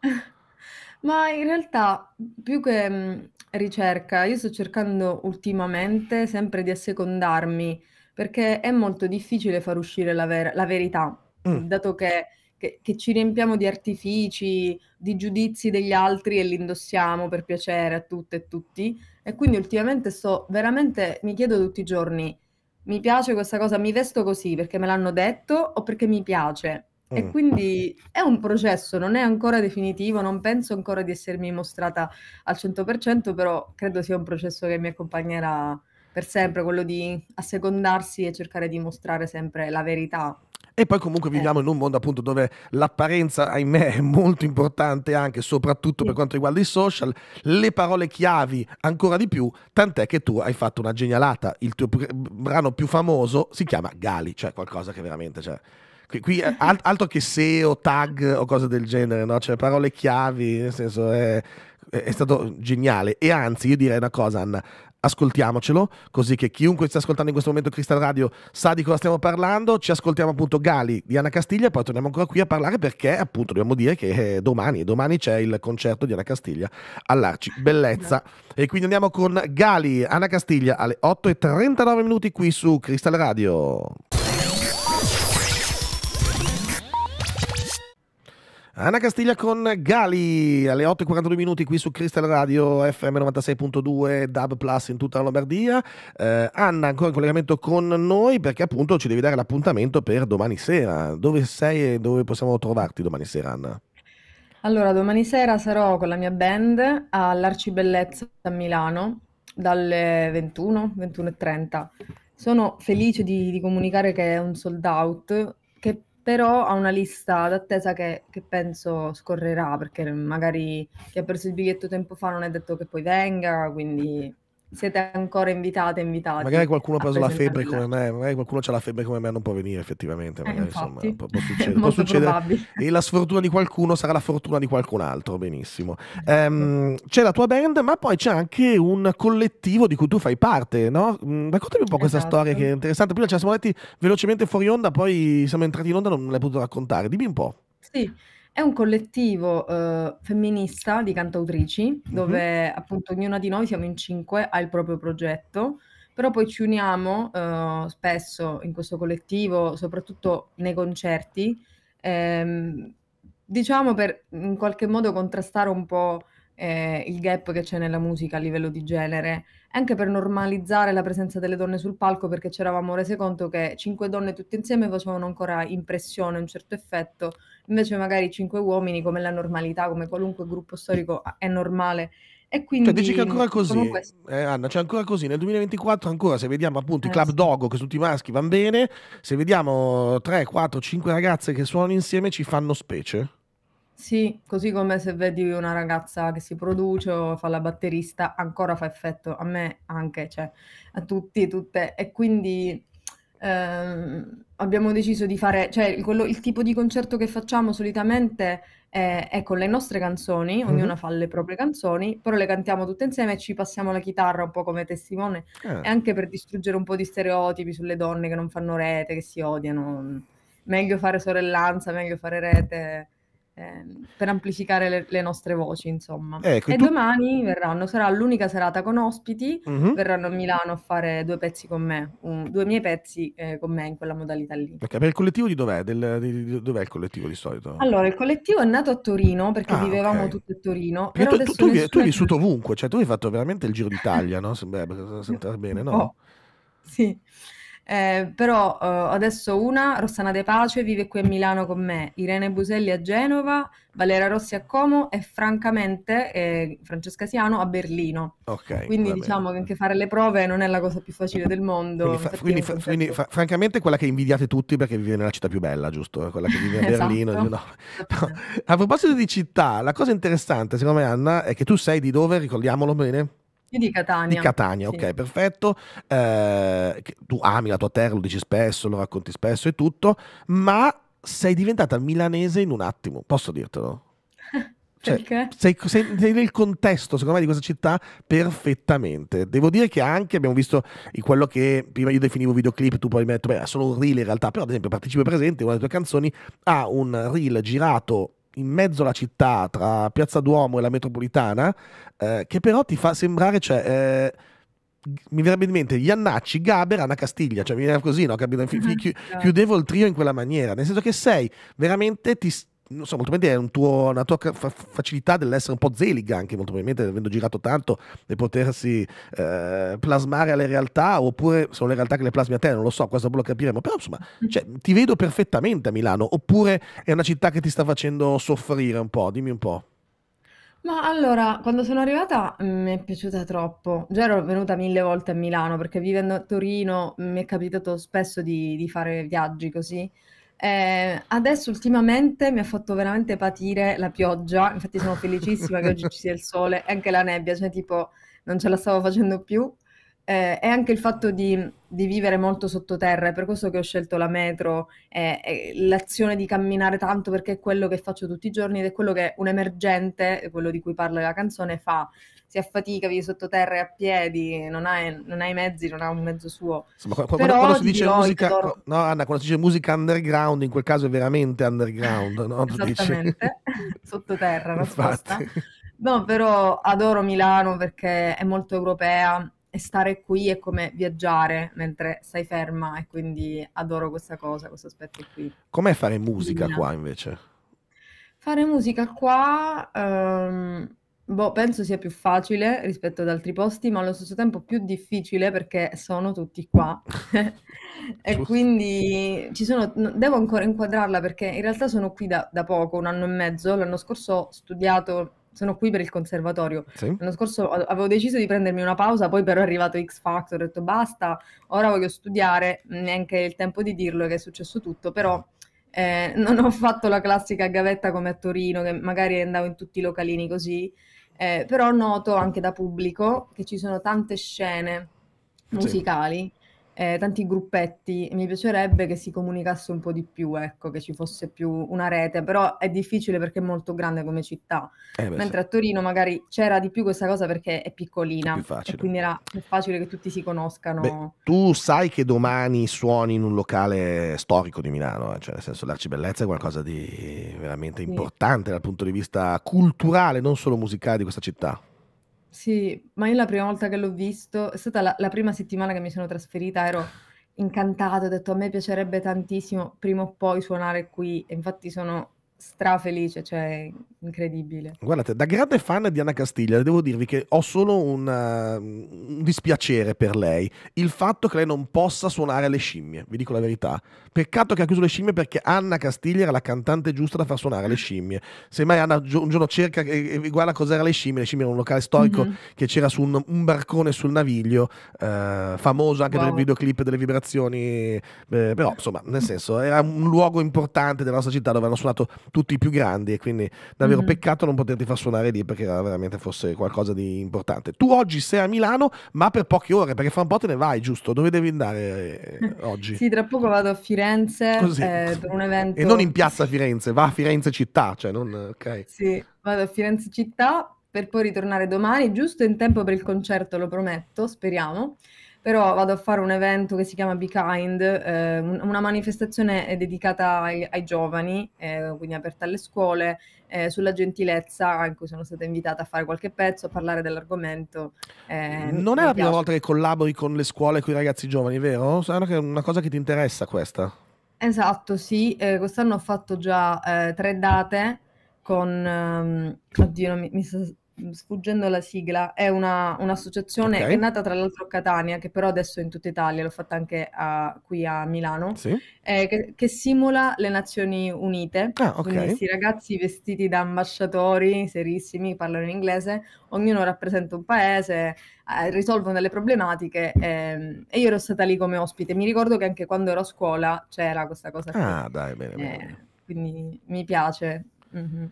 Speaker 3: *laughs* Ma in realtà, più che ricerca, io sto cercando ultimamente sempre di assecondarmi, perché è molto difficile far uscire la, ver la verità, mm. dato che che, che ci riempiamo di artifici, di giudizi degli altri e li indossiamo per piacere a tutte e tutti. E quindi ultimamente sto veramente, mi chiedo tutti i giorni, mi piace questa cosa, mi vesto così perché me l'hanno detto o perché mi piace? E mm. quindi è un processo, non è ancora definitivo, non penso ancora di essermi mostrata al 100%, però credo sia un processo che mi accompagnerà per sempre, quello di assecondarsi e cercare di mostrare sempre la verità
Speaker 1: e poi comunque viviamo in un mondo appunto dove l'apparenza, ahimè, è molto importante anche, soprattutto per quanto riguarda i social, le parole chiavi ancora di più, tant'è che tu hai fatto una genialata, il tuo brano più famoso si chiama Gali, cioè qualcosa che veramente... Cioè, qui, *laughs* altro che SEO, tag o cose del genere, no? Cioè parole chiavi, nel senso è, è stato geniale. E anzi, io direi una cosa, Anna, ascoltiamocelo, così che chiunque stia ascoltando in questo momento Crystal Radio sa di cosa stiamo parlando. Ci ascoltiamo appunto Gali di Anna Castiglia e poi torniamo ancora qui a parlare perché appunto dobbiamo dire che eh, domani, domani c'è il concerto di Anna Castiglia all'Arci. Bellezza. E quindi andiamo con Gali, Anna Castiglia alle 8.39 minuti qui su Crystal Radio. Anna Castiglia con Gali alle 8.42 minuti qui su Crystal Radio FM 96.2 DAB Plus in tutta la Lombardia. Eh, Anna ancora in collegamento con noi perché appunto ci devi dare l'appuntamento per domani sera. Dove sei e dove possiamo trovarti domani sera Anna?
Speaker 3: Allora domani sera sarò con la mia band all'Arcibellezza a Milano dalle 21, 21.30. Sono felice di, di comunicare che è un sold out però ha una lista d'attesa che, che, penso scorrerà, perché magari chi ha perso il biglietto tempo fa non è detto che poi venga, quindi siete ancora invitate, invitate. Magari qualcuno ha preso la febbre come
Speaker 1: me, magari qualcuno ha la febbre come me, non può venire effettivamente, eh, magari, eh, insomma, può, può *laughs* succedere. può succedere. E la sfortuna di qualcuno sarà la fortuna di qualcun altro, benissimo. Um, c'è la tua band, ma poi c'è anche un collettivo di cui tu fai parte, no? Mm, raccontami un po' questa esatto. storia che è interessante. Prima ci siamo detti velocemente fuori onda, poi siamo entrati in onda, e non l'hai potuto raccontare. Dimmi un po'.
Speaker 3: Sì. È un collettivo, uhm, femminista di cantautrici, Mh-mh. dove appunto ognuna di noi, siamo in cinque, ha il proprio progetto, però poi ci uniamo, uhm, spesso in questo collettivo, soprattutto nei concerti, ehm, diciamo per in qualche modo contrastare un po' eh, il gap che c'è nella musica a livello di genere, anche per normalizzare la presenza delle donne sul palco, perché ci eravamo rese conto che cinque donne tutte insieme facevano ancora impressione, un certo effetto, invece magari cinque uomini, come la normalità, come qualunque gruppo storico è normale. E quindi, cioè, dici che ancora così, comunque...
Speaker 1: eh, Anna, c'è cioè ancora così, nel 2024 ancora se vediamo appunto eh, i club sì. dogo che tutti i maschi vanno bene, se vediamo 3, 4, 5 ragazze che suonano insieme ci fanno specie.
Speaker 3: Sì, così come se vedi una ragazza che si produce o fa la batterista, ancora fa effetto a me anche, cioè a tutti, e tutte. E quindi ehm, abbiamo deciso di fare, cioè quello, il tipo di concerto che facciamo solitamente è, è con le nostre canzoni, mm-hmm. ognuna fa le proprie canzoni, però le cantiamo tutte insieme e ci passiamo la chitarra un po' come testimone, eh. e anche per distruggere un po' di stereotipi sulle donne che non fanno rete, che si odiano. Meglio fare sorellanza, meglio fare rete Ehm, per amplificare le, le, nostre voci, insomma. Ecco, e tu... domani verranno, sarà l'unica serata con ospiti, mm-hmm. verranno a Milano a fare due pezzi con me, un, due miei pezzi eh, con me in quella modalità lì.
Speaker 1: Perché per il collettivo di dov'è? Del, di, di, dov'è il collettivo di solito?
Speaker 3: Allora, il collettivo è nato a Torino perché ah, vivevamo okay. tutti a Torino. Tu, tu, tu, hai vissuto
Speaker 1: ovunque, cioè tu hai fatto veramente il giro d'Italia, no? Sembra, sembra *laughs* bene, no? Oh.
Speaker 3: Sì. Eh, però eh, adesso una, Rossana De Pace, vive qui a Milano con me, Irene Buselli a Genova, Valera Rossi a Como e francamente eh, Francesca Siano a Berlino.
Speaker 1: Okay, quindi diciamo
Speaker 3: bene. che anche fare le prove non è la cosa più facile del mondo. Quindi, fa, quindi,
Speaker 1: fa, quindi fa, francamente quella che invidiate tutti perché vive nella città più bella, giusto? Quella che vive a *laughs* esatto. Berlino. No. *laughs* No. A proposito di città, la cosa interessante secondo me Anna è che tu sei di dove, ricordiamolo bene?
Speaker 3: di Catania. Di Catania, sì. ok,
Speaker 1: perfetto. Eh, tu ami la tua terra, lo dici spesso, lo racconti spesso e tutto, ma sei diventata milanese in un attimo, posso dirtelo?
Speaker 3: *laughs* Cioè,
Speaker 1: sei, sei, nel contesto, secondo me, di questa città perfettamente. Devo dire che anche abbiamo visto quello che prima io definivo videoclip, tu poi mi hai detto, beh, sono un reel in realtà, però ad esempio Partecipe Presente, una delle tue canzoni, ha un reel girato in mezzo alla città, tra Piazza Duomo e la metropolitana, eh, che però ti fa sembrare, cioè, eh, mi verrebbe in mente Iannacci, Gaber, Anna Castiglia, cioè mi viene così, no? Capito? Mm-hmm. chiudevo il trio in quella maniera, nel senso che sei veramente, ti, non so, molto probabilmente è un tuo, una tua facilità dell'essere un po' zeliga anche, molto probabilmente, avendo girato tanto, di potersi eh, plasmare alle realtà, oppure sono le realtà che le plasmi a te, non lo so, questo lo capiremo, però insomma, mm-hmm. cioè, ti vedo perfettamente a Milano, oppure è una città che ti sta facendo soffrire un po', dimmi un po'.
Speaker 3: Ma allora, quando sono arrivata mm, mi è piaciuta troppo. Già ero venuta mille volte a Milano perché vivendo a Torino mm, mi è capitato spesso di, di fare viaggi così eh, adesso ultimamente mi ha fatto veramente patire la pioggia, infatti sono felicissima che oggi ci sia il sole e anche la nebbia, cioè tipo non ce la stavo facendo più. Eh, e anche il fatto di, di, vivere molto sottoterra, è per questo che ho scelto la metro, eh, l'azione di camminare tanto perché è quello che faccio tutti i giorni ed è quello che un emergente, quello di cui parla la canzone, fa si affatica, vivi sottoterra e a piedi, non ha, non ha i mezzi, non ha un mezzo suo.
Speaker 1: Insomma, quando, Però, quando si dice musica, adoro... no, Anna, quando si dice musica underground, in quel caso è veramente underground, no? Esattamente, *laughs*
Speaker 3: sottoterra, nascosta. No, però adoro Milano perché è molto europea e stare qui è come viaggiare mentre stai ferma e quindi adoro questa cosa, questo aspetto qui.
Speaker 1: Com'è fare musica Milano. qua invece?
Speaker 3: Fare musica qua... Um Boh, penso sia più facile rispetto ad altri posti, ma allo stesso tempo più difficile perché sono tutti qua. *laughs* e Giusto. quindi ci sono, devo ancora inquadrarla perché in realtà sono qui da, da, poco, un anno e mezzo. L'anno scorso ho studiato, sono qui per il conservatorio. Sì. L'anno scorso avevo deciso di prendermi una pausa, poi però è arrivato X Factor, ho detto basta, ora voglio studiare, neanche il tempo di dirlo che è successo tutto, però... Eh, non ho fatto la classica gavetta come a Torino, che magari andavo in tutti i localini così, eh, però noto anche da pubblico che ci sono tante scene musicali eh, tanti gruppetti. Mi piacerebbe che si comunicasse un po' di più, ecco, che ci fosse più una rete, però è difficile perché è molto grande come città. Eh beh, Mentre sì. a Torino magari c'era di più questa cosa perché è piccolina, è quindi era più facile che tutti si conoscano. Beh,
Speaker 1: tu sai che domani suoni in un locale storico di Milano, eh? cioè nel senso l'arcibellezza è qualcosa di veramente sì. importante dal punto di vista culturale, non solo musicale di questa città.
Speaker 3: Sì, ma io la prima volta che l'ho visto, è stata la, la prima settimana che mi sono trasferita, ero incantato, ho detto a me piacerebbe tantissimo prima o poi suonare qui, e infatti sono strafelice, cioè incredibile.
Speaker 1: Guardate, da grande fan di Anna Castiglia, devo dirvi che ho solo una, eh, un dispiacere per lei, il fatto che lei non possa suonare le scimmie, vi dico la verità. Peccato che ha chiuso le scimmie perché Anna Castiglia era la cantante giusta da far suonare le scimmie. Semmai Anna un giorno cerca e guarda cos'era le scimmie, le scimmie erano un locale storico mm-hmm. che c'era su un, un, barcone sul naviglio, eh, famoso anche wow. per il videoclip delle vibrazioni, eh, però insomma, nel senso, era un luogo importante della nostra città dove hanno suonato tutti i più grandi e quindi davvero mm-hmm. peccato non poterti far suonare lì perché era veramente fosse qualcosa di importante. Tu oggi sei a Milano ma per poche ore perché fra un po' te ne vai giusto? Dove devi andare eh, *laughs* oggi? sì,
Speaker 3: tra poco vado a Firenze eh, per un evento. E non in
Speaker 1: piazza Firenze, va a Firenze città, cioè non... ok. Sì,
Speaker 3: vado a Firenze città per poi ritornare domani, giusto in tempo per il concerto, lo prometto, speriamo però vado a fare un evento che si chiama Be Kind, eh, una manifestazione eh, dedicata ai, ai giovani, eh, quindi aperta alle scuole, eh, sulla gentilezza, in cui sono stata invitata a fare qualche pezzo, a parlare dell'argomento. Eh, non è la piace. prima volta
Speaker 1: che collabori con le scuole e con i ragazzi giovani, vero? È una cosa che ti interessa questa.
Speaker 3: Esatto, sì, eh, quest'anno ho fatto già tre date con... Um, oddio, mi, mi sta sfuggendo la sigla, è una, un'associazione okay. che è nata tra l'altro a Catania, che però adesso è in tutta Italia, l'ho fatta anche a, qui a Milano, sì. eh, che, che, simula le Nazioni Unite. Ah, okay. Quindi questi ragazzi vestiti da ambasciatori, serissimi, parlano in inglese, ognuno rappresenta un paese, eh, risolvono delle problematiche ehm, e io ero stata lì come ospite. Mi ricordo che anche quando ero a scuola c'era questa cosa. Ah, qui. dai, bene, eh, bene. quindi mi piace. Mm-hmm.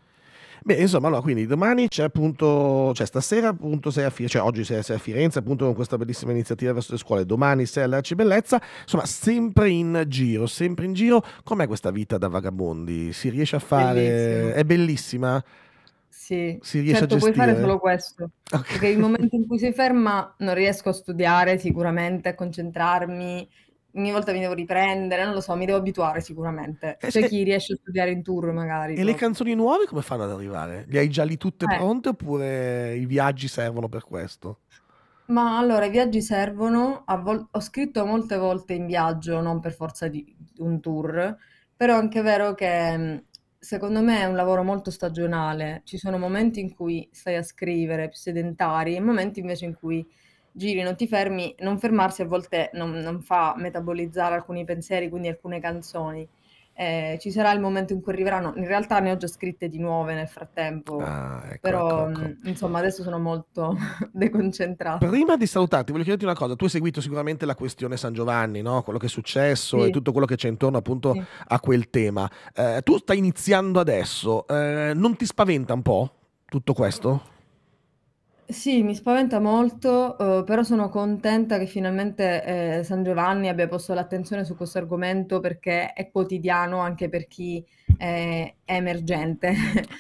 Speaker 1: Beh, insomma, allora, quindi domani c'è appunto, cioè stasera appunto sei a Firenze, cioè oggi sei, a Firenze appunto con questa bellissima iniziativa verso le scuole, domani sei all'Arcibellezza, insomma, sempre in giro, sempre in giro. Com'è questa vita da vagabondi? Si riesce a fare? Bellissimo. È bellissima?
Speaker 3: Sì, si riesce certo, a gestire. puoi fare solo questo, okay. perché il momento in cui sei ferma non riesco a studiare sicuramente, a concentrarmi, ogni volta mi devo riprendere, non lo so, mi devo abituare sicuramente. Eh, C'è eh, chi riesce a studiare in tour magari. E poi. le
Speaker 1: canzoni nuove come fanno ad arrivare? Le hai già lì tutte eh. pronte oppure i viaggi servono per questo?
Speaker 3: Ma allora, i viaggi servono, vol- ho scritto molte volte in viaggio, non per forza di un tour, però è anche vero che mm, secondo me è un lavoro molto stagionale, ci sono momenti in cui stai a scrivere, più sedentari, e momenti invece in cui giri, non ti fermi, non fermarsi a volte non, non fa metabolizzare alcuni pensieri, quindi alcune canzoni. Eh, ci sarà il momento in cui arriveranno. In realtà ne ho già scritte di nuove nel frattempo,
Speaker 1: ah, ecco, ecco però
Speaker 3: ecco, ecco. insomma adesso sono molto *laughs* deconcentrato.
Speaker 1: Prima di salutarti, voglio chiederti una cosa: tu hai seguito sicuramente la questione San Giovanni, no? quello che è successo sì. e tutto quello che c'è intorno appunto sì. a quel tema. Eh, tu stai iniziando adesso, eh, non ti spaventa un po' tutto questo?
Speaker 3: Sì, mi spaventa molto, uhm, però sono contenta che finalmente, ehm, San Giovanni abbia posto l'attenzione su questo argomento perché è quotidiano anche per chi è, emergente.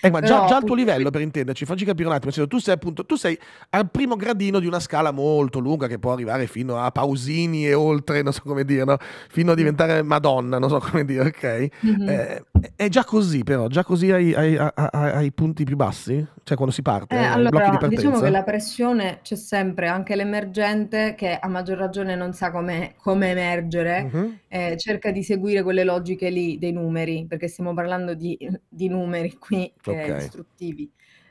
Speaker 3: Eh, ma già, Però, già al tuo
Speaker 1: livello, per intenderci, facci capire un attimo, tu sei appunto, tu sei al primo gradino di una scala molto lunga che può arrivare fino a Pausini e oltre, non so come dire, no? fino a diventare Madonna, non so *laughs* come dire, ok? Mm-hmm. Eh, è già così però, già così ai, ai, ai, ai, punti più bassi? Cioè quando si parte, eh, eh allora, Diciamo che la
Speaker 3: pressione c'è sempre, anche l'emergente che a maggior ragione non sa come emergere, mm-hmm. eh, cerca di seguire quelle logiche lì dei numeri, perché stiamo parlando parlando di, di numeri qui okay.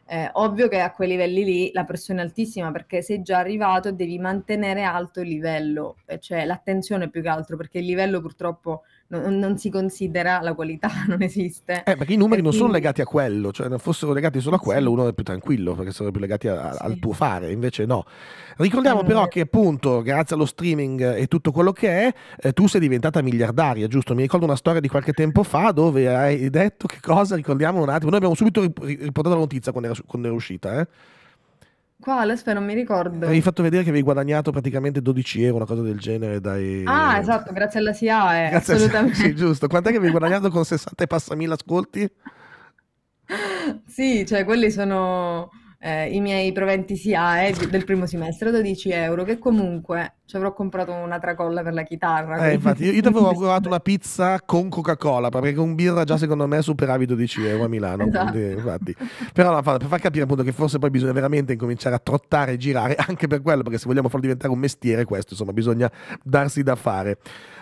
Speaker 3: Eh, ovvio che a quei livelli lì la pressione è altissima perché sei già arrivato e devi mantenere alto il livello, cioè l'attenzione più che altro, perché il livello purtroppo non, non, si considera la qualità, *laughs* non esiste. Eh,
Speaker 1: perché i numeri e non quindi... sono legati a quello, cioè se fossero legati solo a quello uno è più tranquillo perché sono più legati a, sì. al tuo fare, invece no. Ricordiamo eh, però che appunto grazie allo streaming e tutto quello che è, eh, tu sei diventata miliardaria, giusto? Mi ricordo una storia di qualche tempo fa dove hai detto che cosa, ricordiamo un attimo, noi abbiamo subito riportato la notizia quando era, quando era uscita, eh?
Speaker 3: quale? Aspetta, non mi ricordo. Hai
Speaker 1: fatto vedere che avevi guadagnato praticamente 12 euro, una cosa del genere. Dai... Ah,
Speaker 3: esatto, grazie alla SIAE. Eh, grazie assolutamente. Sì, *laughs*
Speaker 1: giusto. Quant'è che avevi *laughs* guadagnato con 60 e passa mila ascolti?
Speaker 3: sì, cioè quelli sono eh, i miei proventi SIAE eh, del primo semestre, 12 euro, che comunque ci avrò comprato una tracolla per la chitarra. Eh, infatti, io, ti avevo
Speaker 1: augurato *laughs* una pizza con Coca-Cola, perché con birra già secondo me superavi 12 euro a Milano. Esatto. Quindi, Però no, per far capire appunto che forse poi bisogna veramente incominciare a trottare e girare, *laughs* anche per quello, perché se vogliamo far diventare un mestiere questo, insomma, bisogna darsi da fare.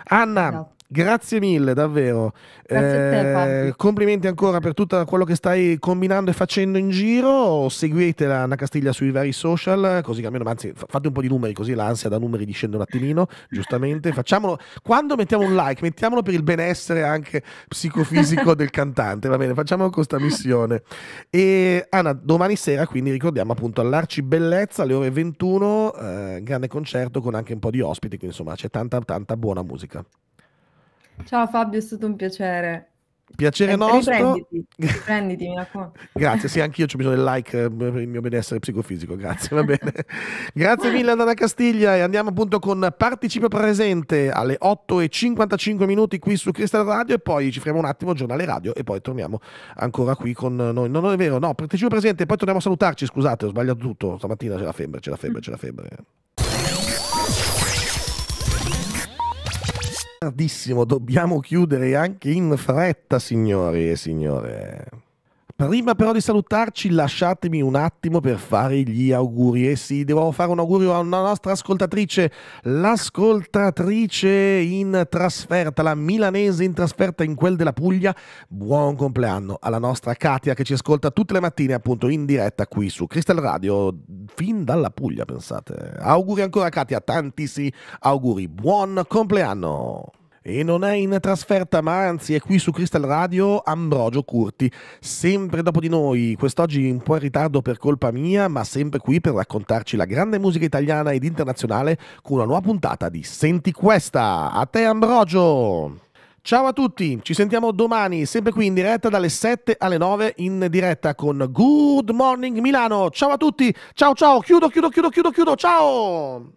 Speaker 1: Anna, esatto. Grazie mille, davvero. Grazie eh, te, complimenti ancora per tutto quello che stai combinando e facendo in giro. Seguite la Anna Castiglia sui vari social, così almeno, anzi, fate un po' di numeri, così l'ansia da numeri discende un attimino. Giustamente, facciamolo. Quando mettiamo un like, mettiamolo per il benessere anche psicofisico del cantante. Va bene, facciamo questa missione. E Anna, domani sera, quindi ricordiamo appunto all'Arci Bellezza alle ore 21, eh, grande concerto con anche un po' di ospiti. Quindi insomma c'è tanta, tanta buona musica.
Speaker 3: Ciao Fabio, è stato un piacere.
Speaker 1: Piacere eh, nostro. Riprenditi,
Speaker 3: riprenditi, mi *laughs* raccomando.
Speaker 1: grazie, sì, anch'io ho bisogno del like eh, per il mio benessere psicofisico, grazie, va bene. *laughs* grazie mille Anna Castiglia e andiamo appunto con Participa Presente alle 8.55 minuti qui su Crystal Radio e poi ci fermiamo un attimo, giornale radio e poi torniamo ancora qui con noi. Non è vero, no, Participa Presente e poi torniamo a salutarci, scusate, ho sbagliato tutto, stamattina c'è la febbre, c'è la febbre, c'è la febbre. tardissimo, dobbiamo chiudere anche in fretta, signori e signore. Prima però di salutarci, lasciatemi un attimo per fare gli auguri. E eh sì, devo fare un augurio a una nostra ascoltatrice, l'ascoltatrice in trasferta, la milanese in trasferta in quel della Puglia. Buon compleanno alla nostra Katia che ci ascolta tutte le mattine appunto in diretta qui su Crystal Radio, fin dalla Puglia, pensate. Auguri ancora Katia, tantissimi auguri. Buon compleanno! E non è in trasferta, ma anzi è qui su Crystal Radio Ambrogio Curti, sempre dopo di noi, quest'oggi un po' in ritardo per colpa mia, ma sempre qui per raccontarci la grande musica italiana ed internazionale con una nuova puntata di Senti Questa. A te Ambrogio! Ciao a tutti, ci sentiamo domani, sempre qui in diretta dalle 7 alle 9 in diretta con Good Morning Milano. Ciao a tutti, ciao ciao, chiudo, chiudo, chiudo, chiudo, chiudo, ciao!